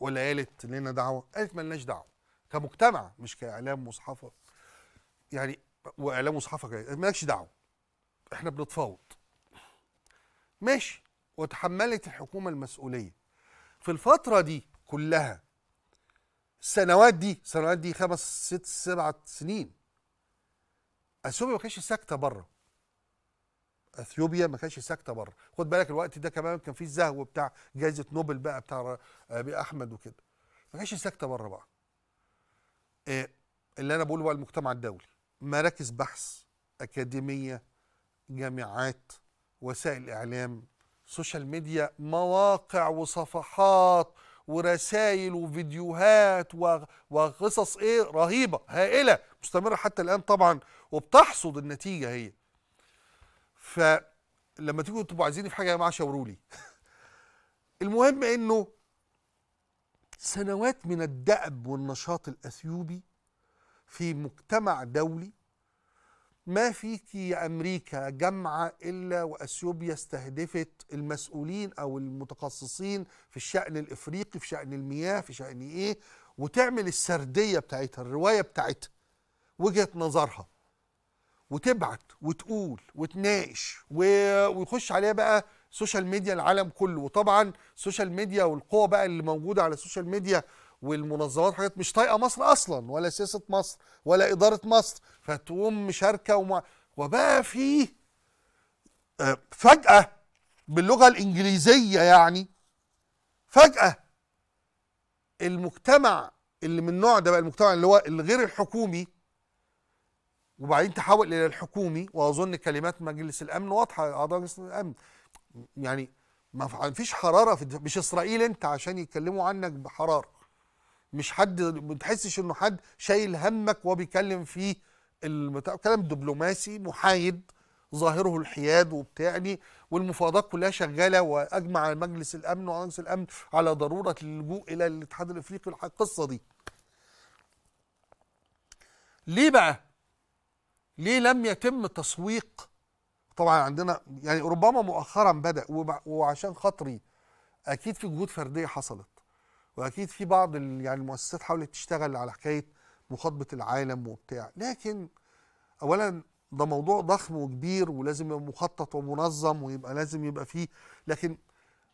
ولا قالت لنا دعوه قالت مالناش دعوه كمجتمع مش كاعلام وصحافه يعني واعلام وصحافه مالكش دعوه احنا بنتفاوض ماشي وتحملت الحكومه المسؤوليه في الفتره دي كلها السنوات دي السنوات دي خمس ست سبعة سنين اثيوبيا ما كانتش ساكته بره اثيوبيا ما كانتش ساكته بره خد بالك الوقت ده كمان كان فيه الزهو بتاع جائزه نوبل بقى بتاع ابي احمد وكده ما كانتش ساكته بره بقى إيه اللي انا بقوله بقى المجتمع الدولي مراكز بحث اكاديميه جامعات وسائل اعلام سوشيال ميديا مواقع وصفحات ورسائل وفيديوهات وقصص ايه رهيبه هائله مستمره حتى الان طبعا وبتحصد النتيجه هي فلما تيجوا تبقوا عايزيني في حاجه يا جماعه شاوروا لي المهم انه سنوات من الدأب والنشاط الاثيوبي في مجتمع دولي ما فيك يا امريكا جامعه الا واثيوبيا استهدفت المسؤولين او المتخصصين في الشأن الافريقي في شأن المياه في شأن ايه وتعمل السرديه بتاعتها الروايه بتاعتها وجهه نظرها وتبعت وتقول وتناقش ويخش عليها بقى سوشيال ميديا العالم كله وطبعا السوشيال ميديا والقوه بقى اللي موجوده على السوشيال ميديا والمنظمات حاجات مش طايقه مصر اصلا ولا سياسه مصر ولا اداره مصر فتقوم مشاركه ومع وبقى في آه، فجاه باللغه الانجليزيه يعني فجاه المجتمع اللي من النوع ده بقى المجتمع اللي هو الغير الحكومي وبعدين تحول الى الحكومي واظن كلمات مجلس الامن واضحه اعضاء مجلس الامن يعني ما فيش حراره في مش اسرائيل انت عشان يتكلموا عنك بحراره مش حد ما تحسش انه حد شايل همك وبيكلم فيه كلام دبلوماسي محايد ظاهره الحياد وبتاع يعني والمفاوضات كلها شغاله واجمع مجلس الامن ومجلس الامن على ضروره اللجوء الى الاتحاد الافريقي القصه دي ليه بقى ليه لم يتم تسويق طبعا عندنا يعني ربما مؤخرا بدا وعشان خاطري اكيد في جهود فرديه حصلت واكيد في بعض يعني المؤسسات حاولت تشتغل على حكايه مخاطبه العالم وبتاع لكن اولا ده موضوع ضخم وكبير ولازم يبقى مخطط ومنظم ويبقى لازم يبقى فيه لكن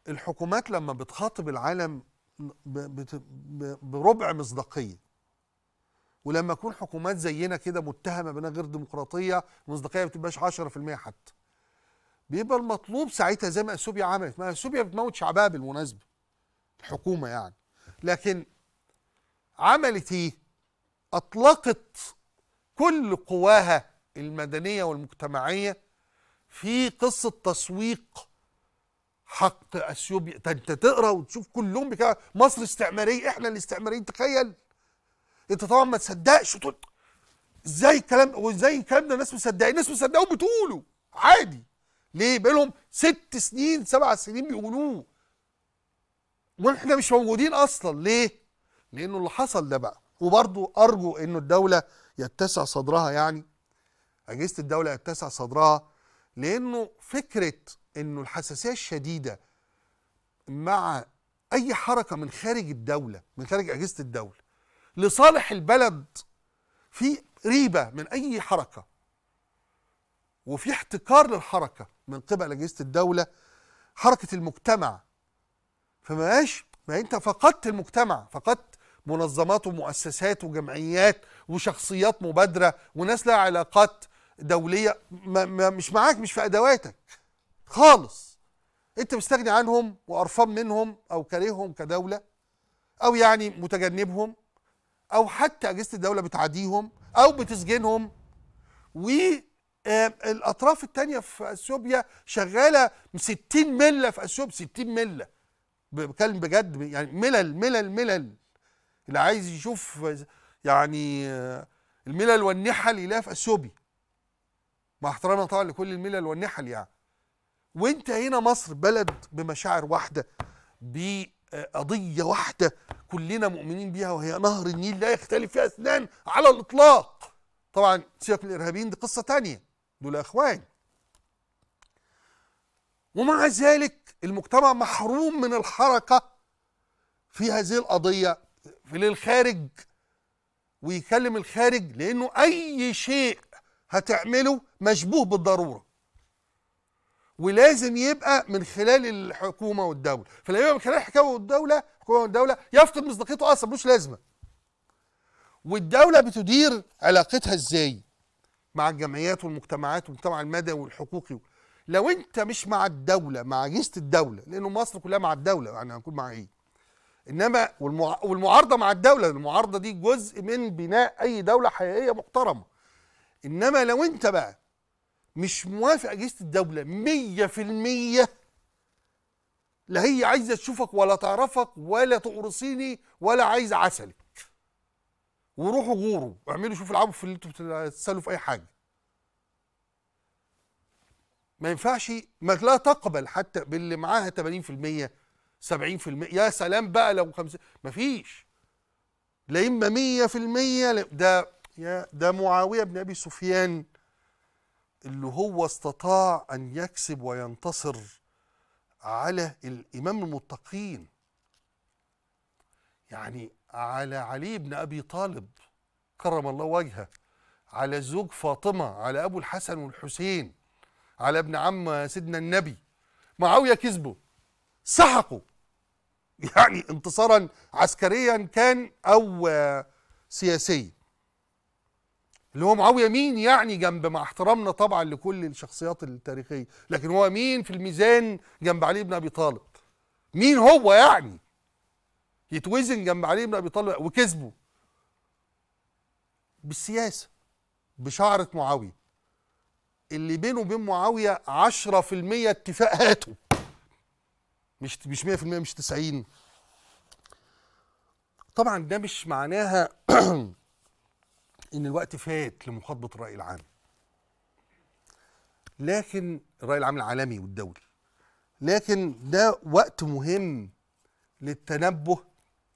الحكومات لما بتخاطب العالم بربع مصداقيه ولما تكون حكومات زينا كده متهمه بانها غير ديمقراطيه المصداقيه ما بتبقاش 10% حتى بيبقى المطلوب ساعتها زي ما اثيوبيا عملت ما اثيوبيا بتموت شعبها بالمناسبه الحكومه يعني لكن عملت ايه اطلقت كل قواها المدنيه والمجتمعيه في قصه تسويق حق اثيوبيا انت تقرا وتشوف كلهم بكده مصر استعماريه احنا الاستعماريين تخيل انت طبعا ما تصدقش وتقول ازاي الكلام وازاي الكلام ده الناس مصدقين الناس مصدقوه بتقوله عادي ليه بقالهم ست سنين سبع سنين بيقولوه واحنا مش موجودين اصلا ليه لانه اللي حصل ده بقى وبرضو ارجو انه الدوله يتسع صدرها يعني اجهزه الدوله يتسع صدرها لانه فكره انه الحساسيه الشديده مع اي حركه من خارج الدوله من خارج اجهزه الدوله لصالح البلد في ريبه من اي حركه وفي احتكار للحركه من قبل اجهزه الدوله حركه المجتمع بقاش ما انت فقدت المجتمع فقدت منظمات ومؤسسات وجمعيات وشخصيات مبادره وناس لها علاقات دوليه ما ما مش معاك مش في ادواتك خالص انت مستغني عنهم وقرفان منهم او كارههم كدوله او يعني متجنبهم او حتى اجهزه الدوله بتعاديهم او بتسجنهم والاطراف الثانيه في اثيوبيا شغاله 60 مله في اثيوبيا 60 مله بكلم بجد يعني ملل ملل ملل اللي عايز يشوف يعني آه، الملل والنحل يلاقيها في اثيوبيا مع احترامنا طبعا لكل الملل والنحل يعني وانت هنا مصر بلد بمشاعر واحده بي قضية واحدة كلنا مؤمنين بيها وهي نهر النيل لا يختلف فيها اثنان على الإطلاق طبعا سيبك من الإرهابيين دي قصة تانية دول إخوان ومع ذلك المجتمع محروم من الحركة في هذه القضية في للخارج ويكلم الخارج لأنه أي شيء هتعمله مشبوه بالضرورة ولازم يبقى من خلال الحكومه والدوله فلما يبقى من خلال الحكومه والدوله الحكومه والدوله يفقد مصداقيته اصلا ملوش لازمه والدوله بتدير علاقتها ازاي مع الجمعيات والمجتمعات والمجتمع المدني والحقوقي لو انت مش مع الدوله مع جيزه الدوله لانه مصر كلها مع الدوله يعني هنكون مع ايه انما والمع... والمعارضه مع الدوله المعارضه دي جزء من بناء اي دوله حقيقيه محترمه انما لو انت بقى مش موافق اجهزه الدوله 100% لا هي عايزه تشوفك ولا تعرفك ولا تقرصيني ولا عايزه عسلك وروحوا غوروا اعملوا شوفوا العبوا في اللي انتوا بتسالوا في اي حاجه ما ينفعش ما لا تقبل حتى باللي معاها 80% 70% يا سلام بقى لو 50 مفيش لا اما 100% ده يا ده معاويه بن ابي سفيان اللي هو استطاع أن يكسب وينتصر على الإمام المتقين يعني على علي بن أبي طالب كرم الله وجهه على زوج فاطمة على أبو الحسن والحسين على ابن عم سيدنا النبي معاوية كسبه سحقه يعني انتصارا عسكريا كان أو سياسيا اللي هو معاويه مين يعني جنب مع احترامنا طبعا لكل الشخصيات التاريخيه لكن هو مين في الميزان جنب علي بن ابي طالب مين هو يعني يتوزن جنب علي بن ابي طالب وكسبه بالسياسه بشعره معاويه اللي بينه وبين معاويه 10% اتفاقاته مش مش 100% مش 90 طبعا ده مش معناها ان الوقت فات لمخاطبه الراي العام لكن الراي العام العالمي والدولي لكن ده وقت مهم للتنبه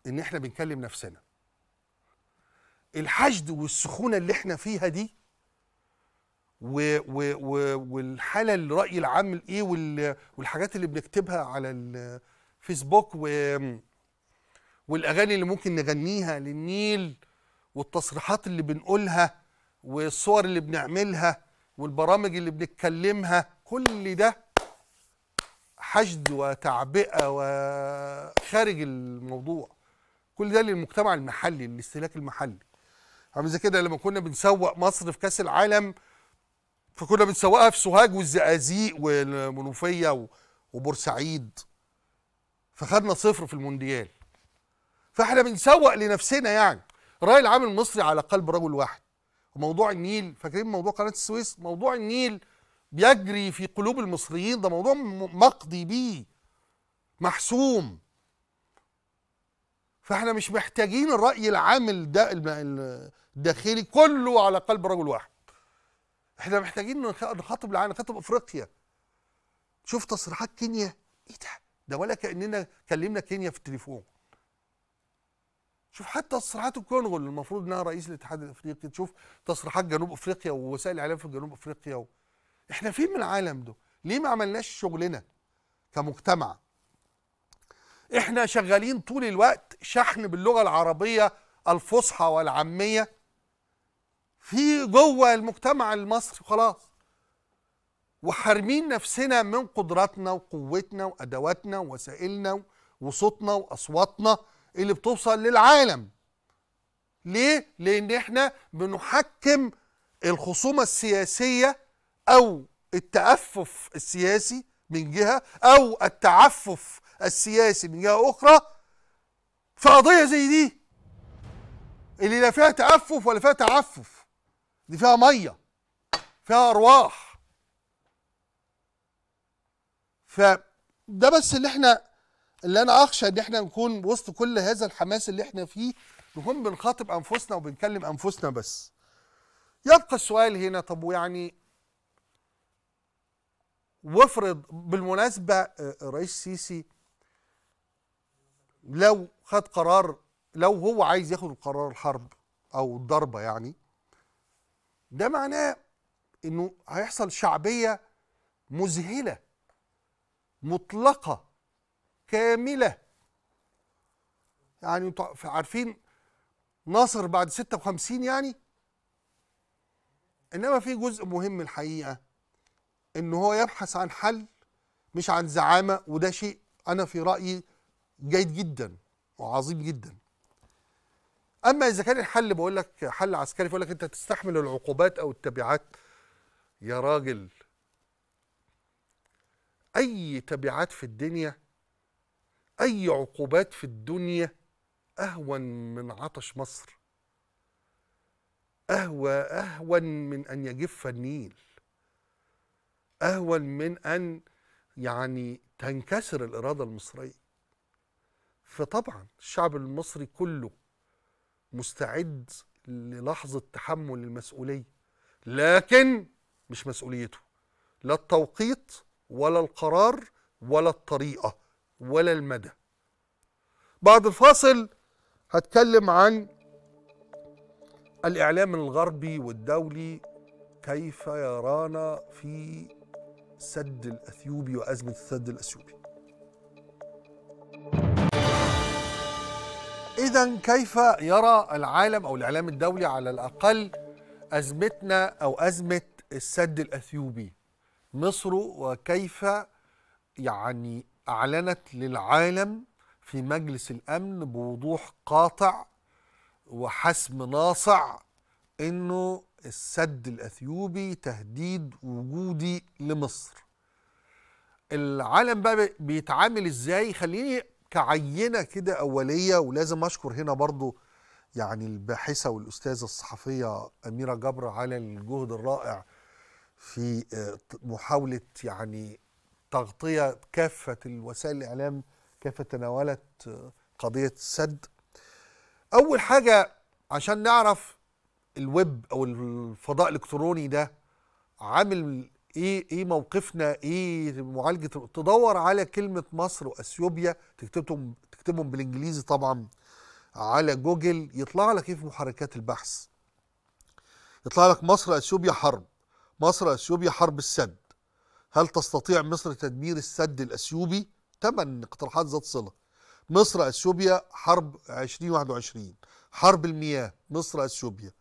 ان احنا بنكلم نفسنا الحشد والسخونه اللي احنا فيها دي و و و والحاله الراي العام الايه والحاجات اللي بنكتبها على الفيسبوك و والاغاني اللي ممكن نغنيها للنيل والتصريحات اللي بنقولها والصور اللي بنعملها والبرامج اللي بنتكلمها كل ده حشد وتعبئه وخارج الموضوع كل ده للمجتمع المحلي للاستهلاك المحلي عامل زي كده لما كنا بنسوق مصر في كاس العالم فكنا بنسوقها في سوهاج والزقازيق والمنوفيه وبورسعيد فخدنا صفر في المونديال فاحنا بنسوق لنفسنا يعني الراي العام المصري على قلب رجل واحد وموضوع النيل فاكرين موضوع قناه السويس موضوع النيل بيجري في قلوب المصريين ده موضوع مقضي بيه محسوم فاحنا مش محتاجين الراي العام الداخلي كله على قلب رجل واحد احنا محتاجين نخاطب العالم نخاطب افريقيا شوف تصريحات كينيا ايه ده ده ولا كاننا كلمنا كينيا في التليفون شوف حتى تصريحات الكونغول المفروض انها رئيس الاتحاد الافريقي تشوف تصريحات جنوب افريقيا ووسائل الاعلام في جنوب افريقيا و... احنا فين من العالم ده؟ ليه ما عملناش شغلنا كمجتمع؟ احنا شغالين طول الوقت شحن باللغه العربيه الفصحى والعاميه في جوه المجتمع المصري خلاص وحارمين نفسنا من قدراتنا وقوتنا وادواتنا ووسائلنا وصوتنا واصواتنا اللي بتوصل للعالم ليه؟ لأن احنا بنحكم الخصومة السياسية أو التأفف السياسي من جهة أو التعفف السياسي من جهة أخرى في قضية زي دي اللي لا فيها تأفف ولا فيها تعفف دي فيها مية فيها أرواح فده بس اللي احنا اللي انا اخشى ان احنا نكون وسط كل هذا الحماس اللي احنا فيه نكون بنخاطب انفسنا وبنكلم انفسنا بس يبقى السؤال هنا طب ويعني وافرض بالمناسبه آه، آه، رئيس السيسي لو خد قرار لو هو عايز ياخد قرار الحرب او الضربه يعني ده معناه انه هيحصل شعبيه مذهله مطلقه كاملة يعني عارفين نصر بعد 56 يعني انما في جزء مهم الحقيقه ان هو يبحث عن حل مش عن زعامه وده شيء انا في رايي جيد جدا وعظيم جدا اما اذا كان الحل بقول لك حل عسكري بقول لك انت تستحمل العقوبات او التبعات يا راجل اي تبعات في الدنيا أي عقوبات في الدنيا أهون من عطش مصر أهوى أهون من أن يجف النيل أهون من أن يعني تنكسر الإرادة المصرية فطبعا الشعب المصري كله مستعد للحظة تحمل المسؤولية لكن مش مسؤوليته لا التوقيت ولا القرار ولا الطريقة ولا المدى بعد الفاصل هتكلم عن الإعلام الغربي والدولي كيف يرانا في سد الأثيوبي وأزمة السد الأثيوبي إذا كيف يرى العالم أو الإعلام الدولي على الأقل أزمتنا أو أزمة السد الأثيوبي مصر وكيف يعني أعلنت للعالم في مجلس الأمن بوضوح قاطع وحسم ناصع إنه السد الأثيوبي تهديد وجودي لمصر العالم بقى بيتعامل إزاي خليني كعينة كده أولية ولازم أشكر هنا برضو يعني الباحثة والأستاذة الصحفية أميرة جبر على الجهد الرائع في آه، محاولة يعني تغطية كافة الوسائل الإعلام كيف تناولت آه، قضية السد أول حاجة عشان نعرف الويب أو الفضاء الإلكتروني ده عامل إيه إيه موقفنا إيه معالجة تدور على كلمة مصر وأثيوبيا تكتبهم تكتبهم بالإنجليزي طبعا على جوجل يطلع لك إيه في محركات البحث يطلع لك مصر أثيوبيا حرب مصر أثيوبيا حرب السد هل تستطيع مصر تدمير السد الأثيوبي؟ ثمان اقتراحات ذات صلة مصر أثيوبيا حرب 2021 حرب المياه مصر أثيوبيا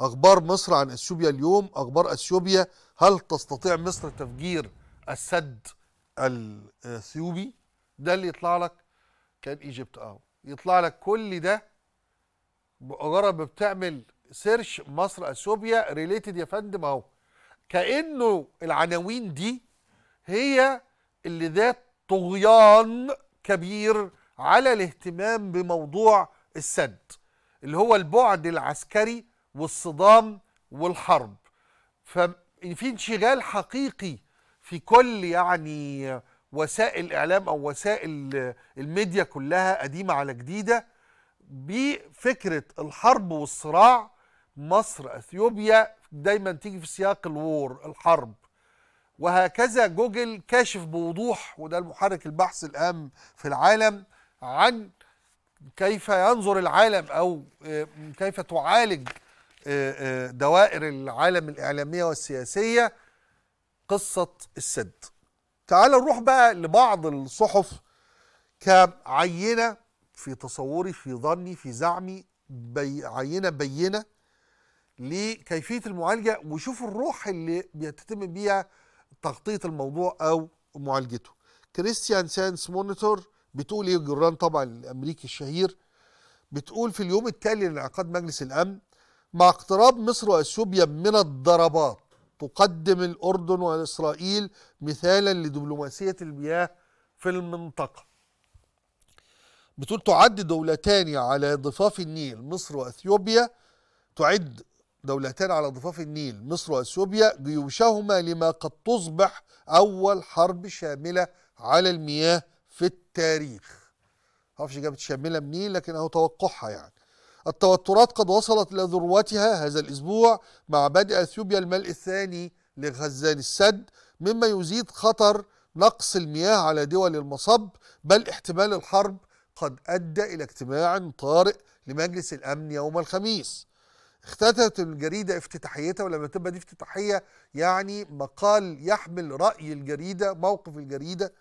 أخبار مصر عن أثيوبيا اليوم أخبار أثيوبيا هل تستطيع مصر تفجير السد الأثيوبي؟ ده اللي يطلع لك كان ايجيبت اه يطلع لك كل ده مجرد بتعمل سيرش مصر اثيوبيا ريليتد يا فندم اهو كانه العناوين دي هي اللي ذات طغيان كبير على الاهتمام بموضوع السد اللي هو البعد العسكري والصدام والحرب ففي انشغال حقيقي في كل يعني وسائل الاعلام او وسائل الميديا كلها قديمه على جديده بفكره الحرب والصراع مصر اثيوبيا دايما تيجي في سياق الوور الحرب وهكذا جوجل كاشف بوضوح وده المحرك البحث الأهم في العالم عن كيف ينظر العالم أو آه، كيف تعالج آه، آه، دوائر العالم الإعلامية والسياسية قصة السد تعال نروح بقى لبعض الصحف كعينة في تصوري في ظني في زعمي بي عينة بينة لكيفية المعالجة وشوف الروح اللي بيتم بيها تغطيه الموضوع او معالجته كريستيان سانس مونيتور بتقول ايه جران طبعا الامريكي الشهير بتقول في اليوم التالي لانعقاد مجلس الامن مع اقتراب مصر واثيوبيا من الضربات تقدم الاردن واسرائيل مثالا لدبلوماسيه المياه في المنطقه بتقول تعد دولتان على ضفاف النيل مصر واثيوبيا تعد دولتان على ضفاف النيل مصر واثيوبيا جيوشهما لما قد تصبح اول حرب شامله على المياه في التاريخ معرفش جابت شامله منين لكن اهو توقعها يعني التوترات قد وصلت الى ذروتها هذا الاسبوع مع بدء اثيوبيا الملء الثاني لخزان السد مما يزيد خطر نقص المياه على دول المصب بل احتمال الحرب قد ادى الى اجتماع طارئ لمجلس الامن يوم الخميس اختتت الجريدة افتتاحيتها ولما تبقى دي افتتاحية يعني مقال يحمل رأي الجريدة موقف الجريدة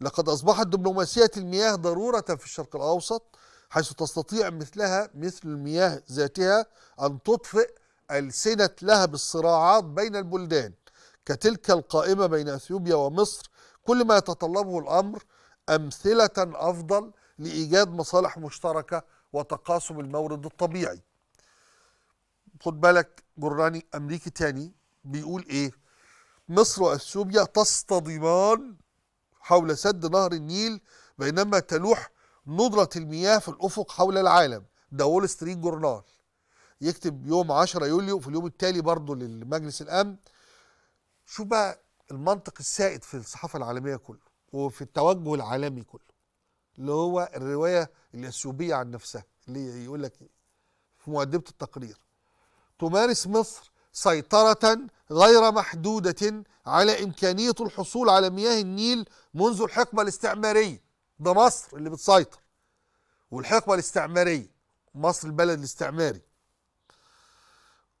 لقد أصبحت دبلوماسية المياه ضرورة في الشرق الأوسط حيث تستطيع مثلها مثل المياه ذاتها أن تطفئ ألسنة لهب الصراعات بين البلدان كتلك القائمة بين أثيوبيا ومصر كل ما يتطلبه الأمر أمثلة أفضل لإيجاد مصالح مشتركة وتقاسم المورد الطبيعي خد بالك جراني امريكي تاني بيقول ايه مصر واثيوبيا تصطدمان حول سد نهر النيل بينما تلوح ندرة المياه في الأفق حول العالم ده وول ستريت جورنال يكتب يوم 10 يوليو في اليوم التالي برضه لمجلس الأمن شوف بقى المنطق السائد في الصحافة العالمية كله وفي التوجه العالمي كله اللي هو الرواية الأثيوبية عن نفسها اللي يقول لك في مقدمة التقرير تمارس مصر سيطرة غير محدودة على إمكانية الحصول على مياه النيل منذ الحقبة الاستعمارية ده مصر اللي بتسيطر والحقبة الاستعمارية مصر البلد الاستعماري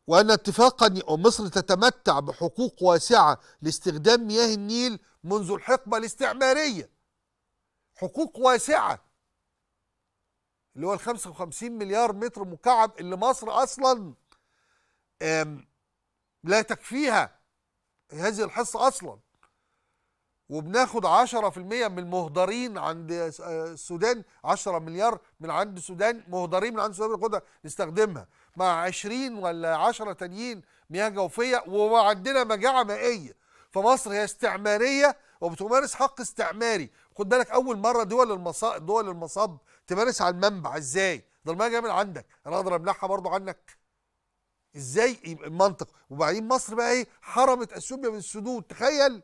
وأن اتفاقا مصر تتمتع بحقوق واسعة لاستخدام مياه النيل منذ الحقبة الاستعمارية حقوق واسعة اللي هو الخمسة 55 مليار متر مكعب اللي مصر أصلا لا تكفيها هذه الحصة أصلا وبناخد 10% من المهدرين عند آه، السودان 10 مليار من عند السودان مهدرين من عند السودان بناخدها نستخدمها مع 20 ولا 10 تانيين مياه جوفية وعندنا مجاعة مائية فمصر هي استعمارية وبتمارس حق استعماري خد بالك أول مرة دول المصاب دول المصاب تمارس على المنبع ازاي؟ ده المياه جايه من عندك انا اقدر أمنحها برضه عنك ازاي المنطق وبعدين مصر بقى ايه حرمت اثيوبيا من السدود تخيل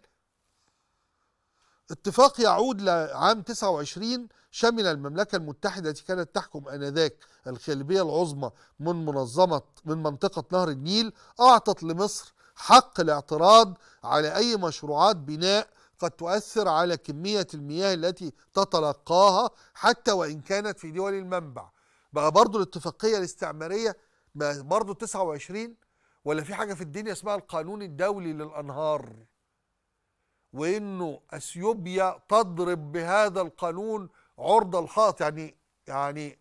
اتفاق يعود لعام 29 شمل المملكة المتحدة التي كانت تحكم آنذاك الخليبية العظمى من منظمة من منطقة نهر النيل أعطت لمصر حق الاعتراض على أي مشروعات بناء قد تؤثر على كمية المياه التي تتلقاها حتى وإن كانت في دول المنبع بقى برضو الاتفاقية الاستعمارية برضه 29 ولا في حاجه في الدنيا اسمها القانون الدولي للانهار وانه اثيوبيا تضرب بهذا القانون عرض الحائط يعني يعني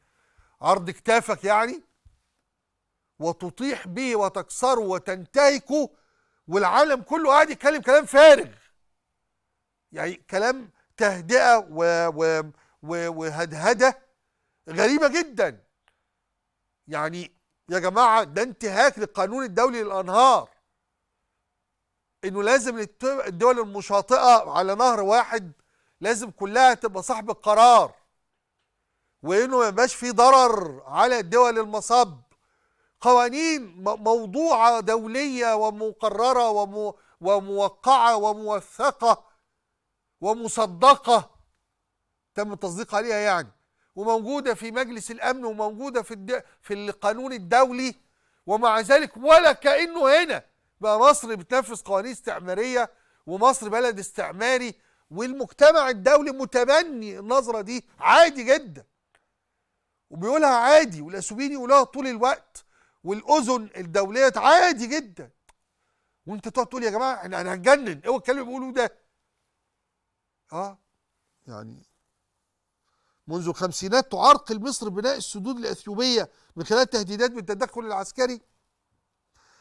عرض كتافك يعني وتطيح به وتكسره وتنتهكه والعالم كله قاعد يتكلم كلام فارغ يعني كلام تهدئه و و وهدهده غريبه جدا يعني يا جماعه ده انتهاك للقانون الدولي للانهار انه لازم الدول المشاطئه على نهر واحد لازم كلها تبقى صاحبه قرار وانه ما يبقاش فيه ضرر على الدول المصب قوانين موضوعه دوليه ومقرره وموقعه وموثقه ومصدقه تم التصديق عليها يعني وموجودة في مجلس الأمن وموجودة في الد... في القانون الدولي ومع ذلك ولا كأنه هنا بقى مصر بتنفذ قوانين استعمارية ومصر بلد استعماري والمجتمع الدولي متبني النظرة دي عادي جدا وبيقولها عادي والأسوبين يقولها طول الوقت والأذن الدولية عادي جدا وانت تقعد تقول يا جماعة انا هنجنن اوعى الكلام اللي بيقولوه ده اه يعني منذ الخمسينات تعرقل مصر بناء السدود الاثيوبيه من خلال تهديدات بالتدخل العسكري.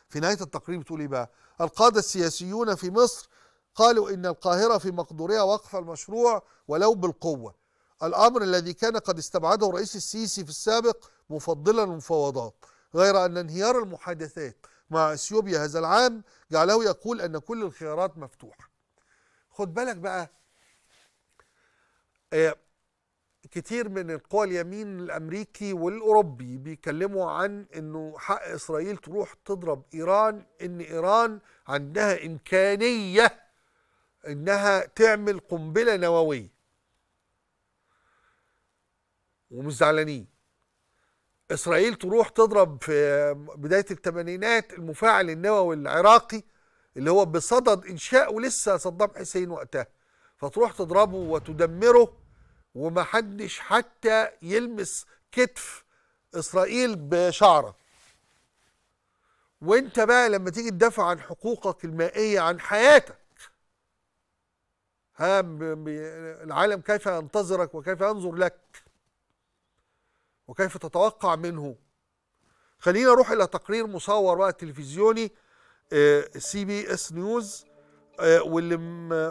في نهايه التقرير بتقول ايه بقى؟ القاده السياسيون في مصر قالوا ان القاهره في مقدورها وقف المشروع ولو بالقوه. الامر الذي كان قد استبعده الرئيس السيسي في السابق مفضلا المفاوضات، غير ان انهيار المحادثات مع اثيوبيا هذا العام جعله يقول ان كل الخيارات مفتوحه. خد بالك بقى آه، كتير من القوى اليمين الامريكي والاوروبي بيتكلموا عن انه حق اسرائيل تروح تضرب ايران ان ايران عندها امكانيه انها تعمل قنبله نوويه ومش زعلانين اسرائيل تروح تضرب في بدايه الثمانينات المفاعل النووي العراقي اللي هو بصدد انشاء لسه صدام حسين وقتها فتروح تضربه وتدمره ومحدش حتى يلمس كتف اسرائيل بشعره وانت بقى لما تيجي تدافع عن حقوقك المائيه عن حياتك ها العالم كيف ينتظرك وكيف ينظر لك وكيف تتوقع منه خلينا اروح الى تقرير مصور بقى تلفزيوني آه، سي بي اس نيوز آه، واللي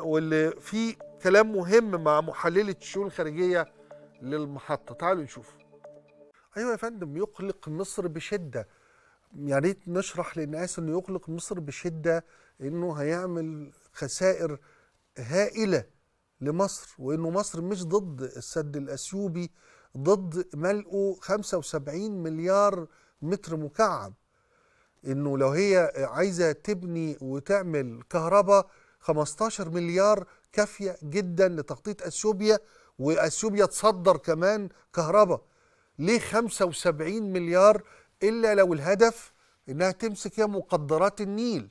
واللي فيه كلام مهم مع محللة الشؤون الخارجية للمحطة تعالوا نشوف أيوة يا فندم يقلق مصر بشدة يا ريت نشرح للناس انه يقلق مصر بشده انه هيعمل خسائر هائله لمصر وانه مصر مش ضد السد الاثيوبي ضد ملئه 75 مليار متر مكعب انه لو هي عايزه تبني وتعمل كهرباء 15 مليار كافية جدا لتغطية أثيوبيا وأثيوبيا تصدر كمان كهرباء ليه 75 مليار إلا لو الهدف إنها تمسك هي مقدرات النيل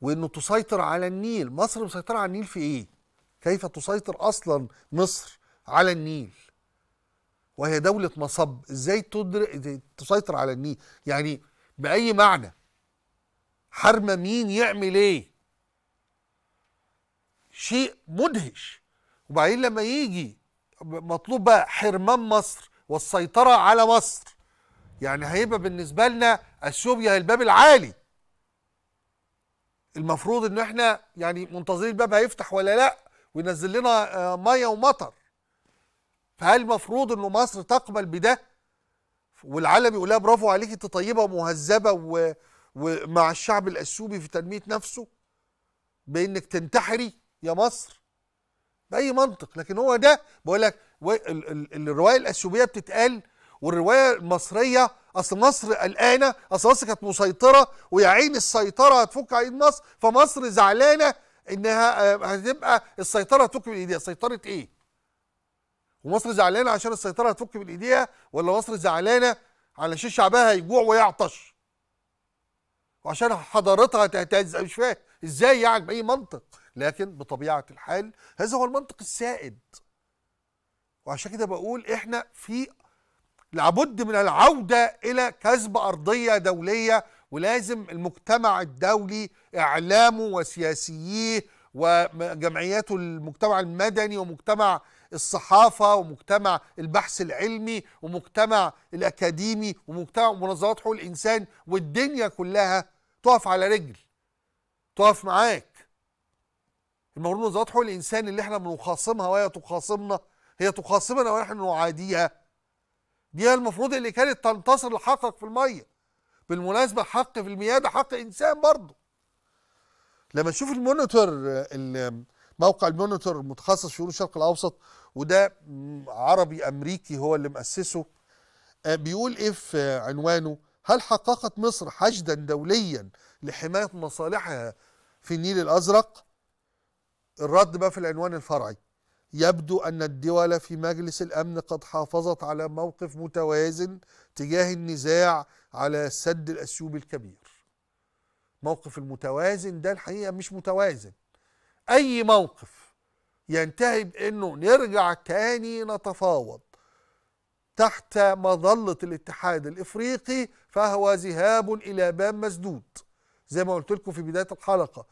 وإنه تسيطر على النيل مصر مسيطرة على النيل في إيه؟ كيف تسيطر أصلا مصر على النيل؟ وهي دولة مصب إزاي تدر... تسيطر على النيل؟ يعني بأي معنى؟ حرمة مين يعمل إيه؟ شيء مدهش وبعدين لما يجي مطلوب بقى حرمان مصر والسيطرة على مصر يعني هيبقى بالنسبة لنا اثيوبيا الباب العالي المفروض ان احنا يعني منتظرين الباب هيفتح ولا لا وينزل لنا آه، ميه ومطر فهل المفروض ان مصر تقبل بده والعالم يقولها برافو عليكي انت طيبه ومهذبه و... ومع الشعب الاثيوبي في تنميه نفسه بانك تنتحري يا مصر باي منطق لكن هو ده بقول لك الروايه الاثيوبيه بتتقال والروايه المصريه اصل مصر قلقانه اصل مصر كانت مسيطره ويا عين السيطره هتفك عين مصر فمصر زعلانه انها آه، هتبقى السيطره هتفك من ايديها سيطره ايه؟ ومصر زعلانه عشان السيطره هتفك من ايديها ولا مصر زعلانه علشان شعبها هيجوع ويعطش وعشان حضارتها تهتز مش فاهم ازاي يعني باي منطق لكن بطبيعه الحال هذا هو المنطق السائد وعشان كده بقول احنا في لابد من العوده الى كسب ارضيه دوليه ولازم المجتمع الدولي اعلامه وسياسييه وجمعياته المجتمع المدني ومجتمع الصحافة ومجتمع البحث العلمي ومجتمع الأكاديمي ومجتمع منظمات حقوق الإنسان والدنيا كلها تقف على رجل تقف معاك المفروض حقوق الانسان اللي احنا بنخاصمها وهي تخاصمنا هي تخاصمنا ونحن نعاديها دي المفروض اللي كانت تنتصر لحقك في الميه بالمناسبه حق في المياه ده حق انسان برضه لما تشوف المونيتور موقع المونيتور المتخصص في شؤون الشرق الاوسط وده عربي امريكي هو اللي مؤسسه آه، بيقول ايه في عنوانه هل حققت مصر حشدا دوليا لحمايه مصالحها في النيل الازرق الرد بقى في العنوان الفرعي يبدو أن الدول في مجلس الأمن قد حافظت على موقف متوازن تجاه النزاع على سد الأسيوب الكبير موقف المتوازن ده الحقيقة مش متوازن أي موقف ينتهي بأنه نرجع تاني نتفاوض تحت مظلة الاتحاد الإفريقي فهو ذهاب إلى باب مسدود زي ما قلت لكم في بداية الحلقة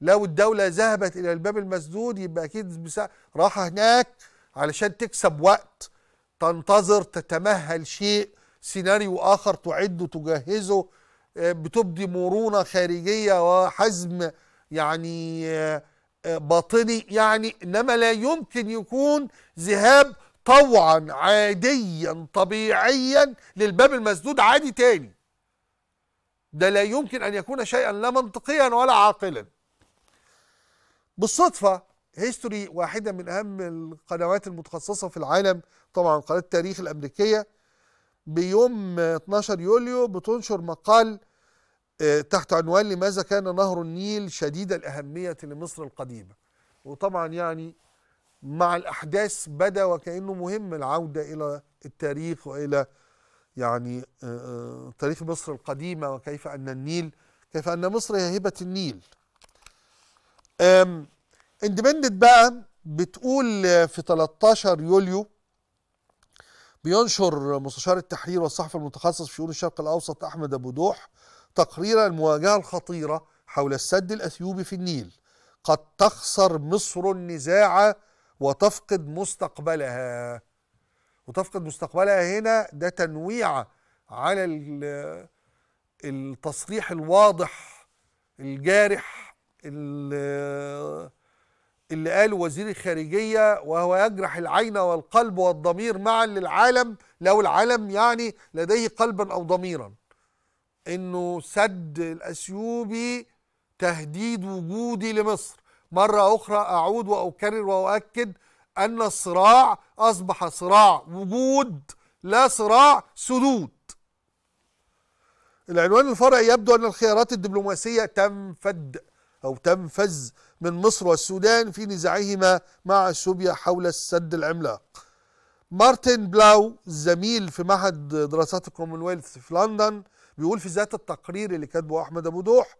لو الدولة ذهبت إلى الباب المسدود يبقى أكيد راحة هناك علشان تكسب وقت تنتظر تتمهل شيء سيناريو آخر تعده تجهزه آه، بتبدي مرونة خارجية وحزم يعني آه، آه، باطني يعني إنما لا يمكن يكون ذهاب طوعا عاديا طبيعيا للباب المسدود عادي تاني ده لا يمكن أن يكون شيئا لا منطقيا ولا عاقلا بالصدفة هيستوري واحدة من أهم القنوات المتخصصة في العالم طبعا قناة التاريخ الأمريكية بيوم 12 يوليو بتنشر مقال آه، تحت عنوان لماذا كان نهر النيل شديد الأهمية لمصر القديمة وطبعا يعني مع الأحداث بدا وكأنه مهم العودة إلى التاريخ وإلى يعني آه، آه، تاريخ مصر القديمة وكيف أن النيل كيف أن مصر هي هبة النيل اندبندت بقى بتقول في 13 يوليو بينشر مستشار التحرير والصحفي المتخصص في شؤون الشرق الاوسط احمد ابو دوح تقرير المواجهه الخطيره حول السد الاثيوبي في النيل قد تخسر مصر النزاع وتفقد مستقبلها وتفقد مستقبلها هنا ده تنويع على التصريح الواضح الجارح اللي قاله وزير الخارجية وهو يجرح العين والقلب والضمير معا للعالم لو العالم يعني لديه قلبا أو ضميرا انه سد الاثيوبي تهديد وجودي لمصر مره اخرى اعود واكرر واؤكد ان الصراع اصبح صراع وجود لا صراع سدود العنوان الفرعي يبدو ان الخيارات الدبلوماسيه تنفد أو تنفذ من مصر والسودان في نزاعهما مع سوبيا حول السد العملاق مارتن بلاو زميل في معهد دراسات الكومنولث في لندن بيقول في ذات التقرير اللي كاتبه أحمد أبو دوح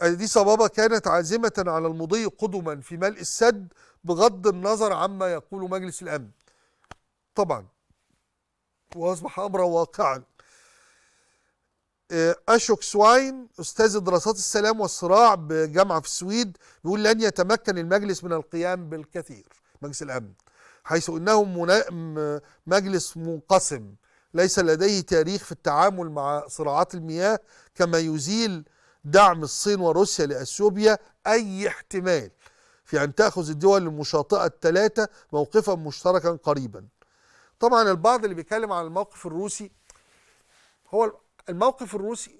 أديس أبابا كانت عازمة على المضي قدما في ملء السد بغض النظر عما يقول مجلس الأمن طبعا وأصبح أمرا واقعا آه، أشوك سواين أستاذ دراسات السلام والصراع بجامعة في السويد بيقول لن يتمكن المجلس من القيام بالكثير مجلس الأمن حيث إنه آه، مجلس منقسم ليس لديه تاريخ في التعامل مع صراعات المياه كما يزيل دعم الصين وروسيا لأثيوبيا أي احتمال في أن تأخذ الدول المشاطئة الثلاثة موقفا مشتركا قريبا طبعا البعض اللي بيتكلم عن الموقف الروسي هو الموقف الروسي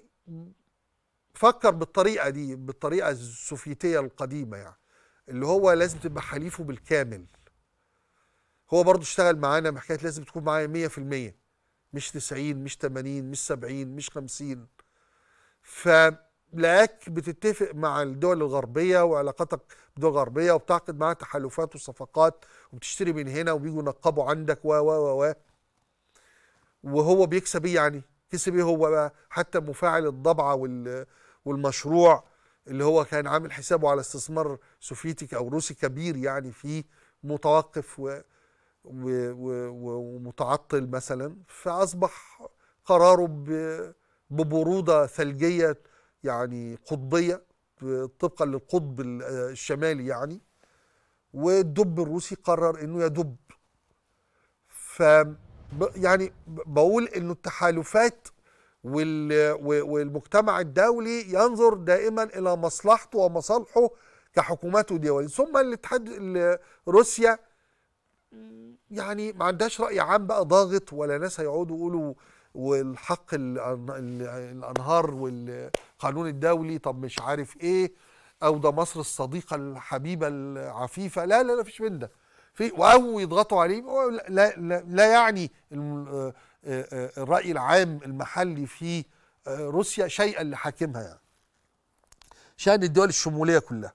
فكر بالطريقه دي بالطريقه السوفيتيه القديمه يعني اللي هو لازم تبقى حليفه بالكامل هو برضه اشتغل معانا بحكايه لازم تكون معايا 100% مش 90 مش 80 مش 70 مش 50 فلاك بتتفق مع الدول الغربيه وعلاقاتك بالدول الغربيه وبتعقد معاها تحالفات وصفقات وبتشتري من هنا وبيجوا ينقبوا عندك و و و وهو بيكسب ايه يعني؟ كسب ايه هو بقى حتى مفاعل الضبعه والمشروع اللي هو كان عامل حسابه على استثمار سوفيتي او روسي كبير يعني فيه متوقف و و و ومتعطل مثلا فاصبح قراره ببروده ثلجيه يعني قطبيه طبقا للقطب الشمالي يعني والدب الروسي قرر انه يدب ف يعني بقول انه التحالفات والمجتمع الدولي ينظر دائما الى مصلحته ومصالحه كحكومات ودول ثم الاتحاد روسيا يعني ما عندهاش راي عام بقى ضاغط ولا ناس هيقعدوا يقولوا والحق الانهار والقانون الدولي طب مش عارف ايه او ده مصر الصديقه الحبيبه العفيفه لا لا لا فيش من ده في او يضغطوا عليه لا, لا, لا يعني آه، آه، آه، الراي العام المحلي في روسيا شيئا لحاكمها يعني شان الدول الشموليه كلها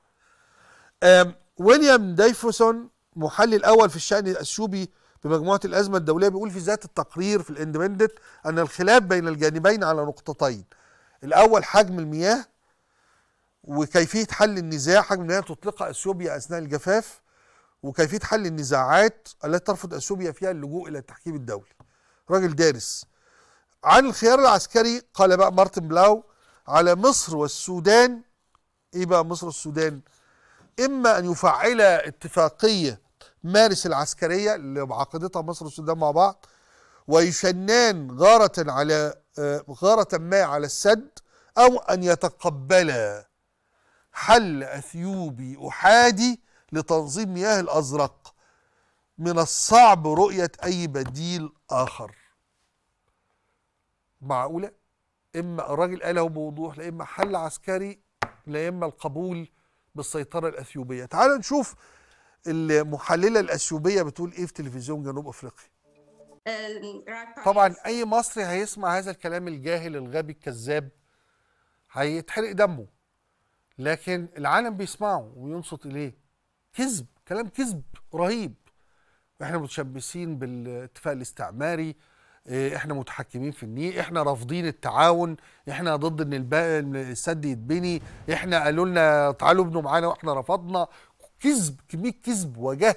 ويليام ديفوسون محلل الاول في الشان الاثيوبي بمجموعه الازمه الدوليه بيقول في ذات التقرير في الاندبندنت ان الخلاف بين الجانبين على نقطتين الاول حجم المياه وكيفيه حل النزاع حجم المياه تطلقها اثيوبيا اثناء الجفاف وكيفيه حل النزاعات التي ترفض اثيوبيا فيها اللجوء الى التحكيم الدولي راجل دارس عن الخيار العسكري قال بقى مارتن بلاو على مصر والسودان ايه بقى مصر والسودان اما ان يفعل اتفاقيه مارس العسكريه اللي معاقدتها مصر والسودان مع بعض ويشنان غارة على آه، غارة ما على السد أو أن يتقبل حل أثيوبي أحادي لتنظيم مياه الأزرق من الصعب رؤية أي بديل آخر معقولة؟ إما الراجل قالها بوضوح لا إما حل عسكري لا إما القبول بالسيطرة الأثيوبية تعال نشوف المحللة الأثيوبية بتقول إيه في تلفزيون جنوب أفريقيا طبعا أي مصري هيسمع هذا الكلام الجاهل الغبي الكذاب هيتحرق دمه لكن العالم بيسمعه وينصت إليه كذب كلام كذب رهيب احنا متشبثين بالاتفاق الاستعماري إيه، احنا متحكمين في النيل احنا رافضين التعاون احنا ضد ان السد يتبني احنا قالوا لنا تعالوا ابنوا معانا واحنا رفضنا كذب كميه كذب وجهل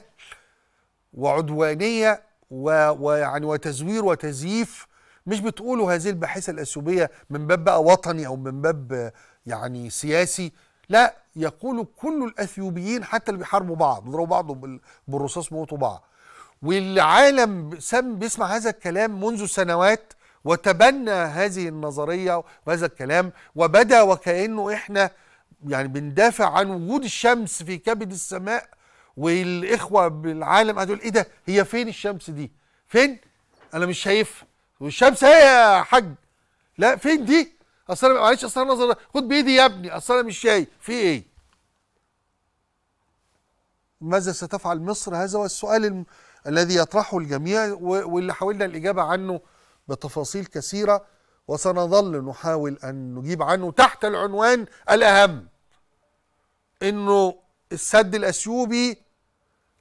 وعدوانيه ويعني وتزوير وتزييف مش بتقولوا هذه الباحثه الاثيوبيه من باب بقى وطني او من باب يعني سياسي لا يقول كل الاثيوبيين حتى اللي بيحاربوا بعض بيضربوا بعض بالرصاص بيموتوا بعض والعالم سم بيسمع هذا الكلام منذ سنوات وتبنى هذه النظريه وهذا الكلام وبدا وكانه احنا يعني بندافع عن وجود الشمس في كبد السماء والاخوه بالعالم هتقول ايه ده هي فين الشمس دي فين انا مش شايفها والشمس هي يا حاج لا فين دي اصل انا معلش اصل انا نظر خد بايدي يا ابني اصل انا مش شايف في ايه ماذا ستفعل مصر هذا هو السؤال الم... الذي يطرحه الجميع واللي حاولنا الاجابه عنه بتفاصيل كثيره وسنظل نحاول ان نجيب عنه تحت العنوان الاهم انه السد الاثيوبي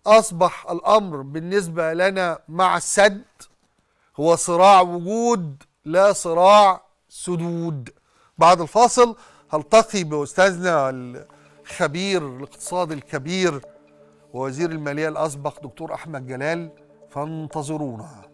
اصبح الامر بالنسبه لنا مع السد هو صراع وجود لا صراع سدود بعد الفاصل هلتقي باستاذنا الخبير الاقتصاد الكبير ووزير الماليه الاسبق دكتور احمد جلال فانتظرونا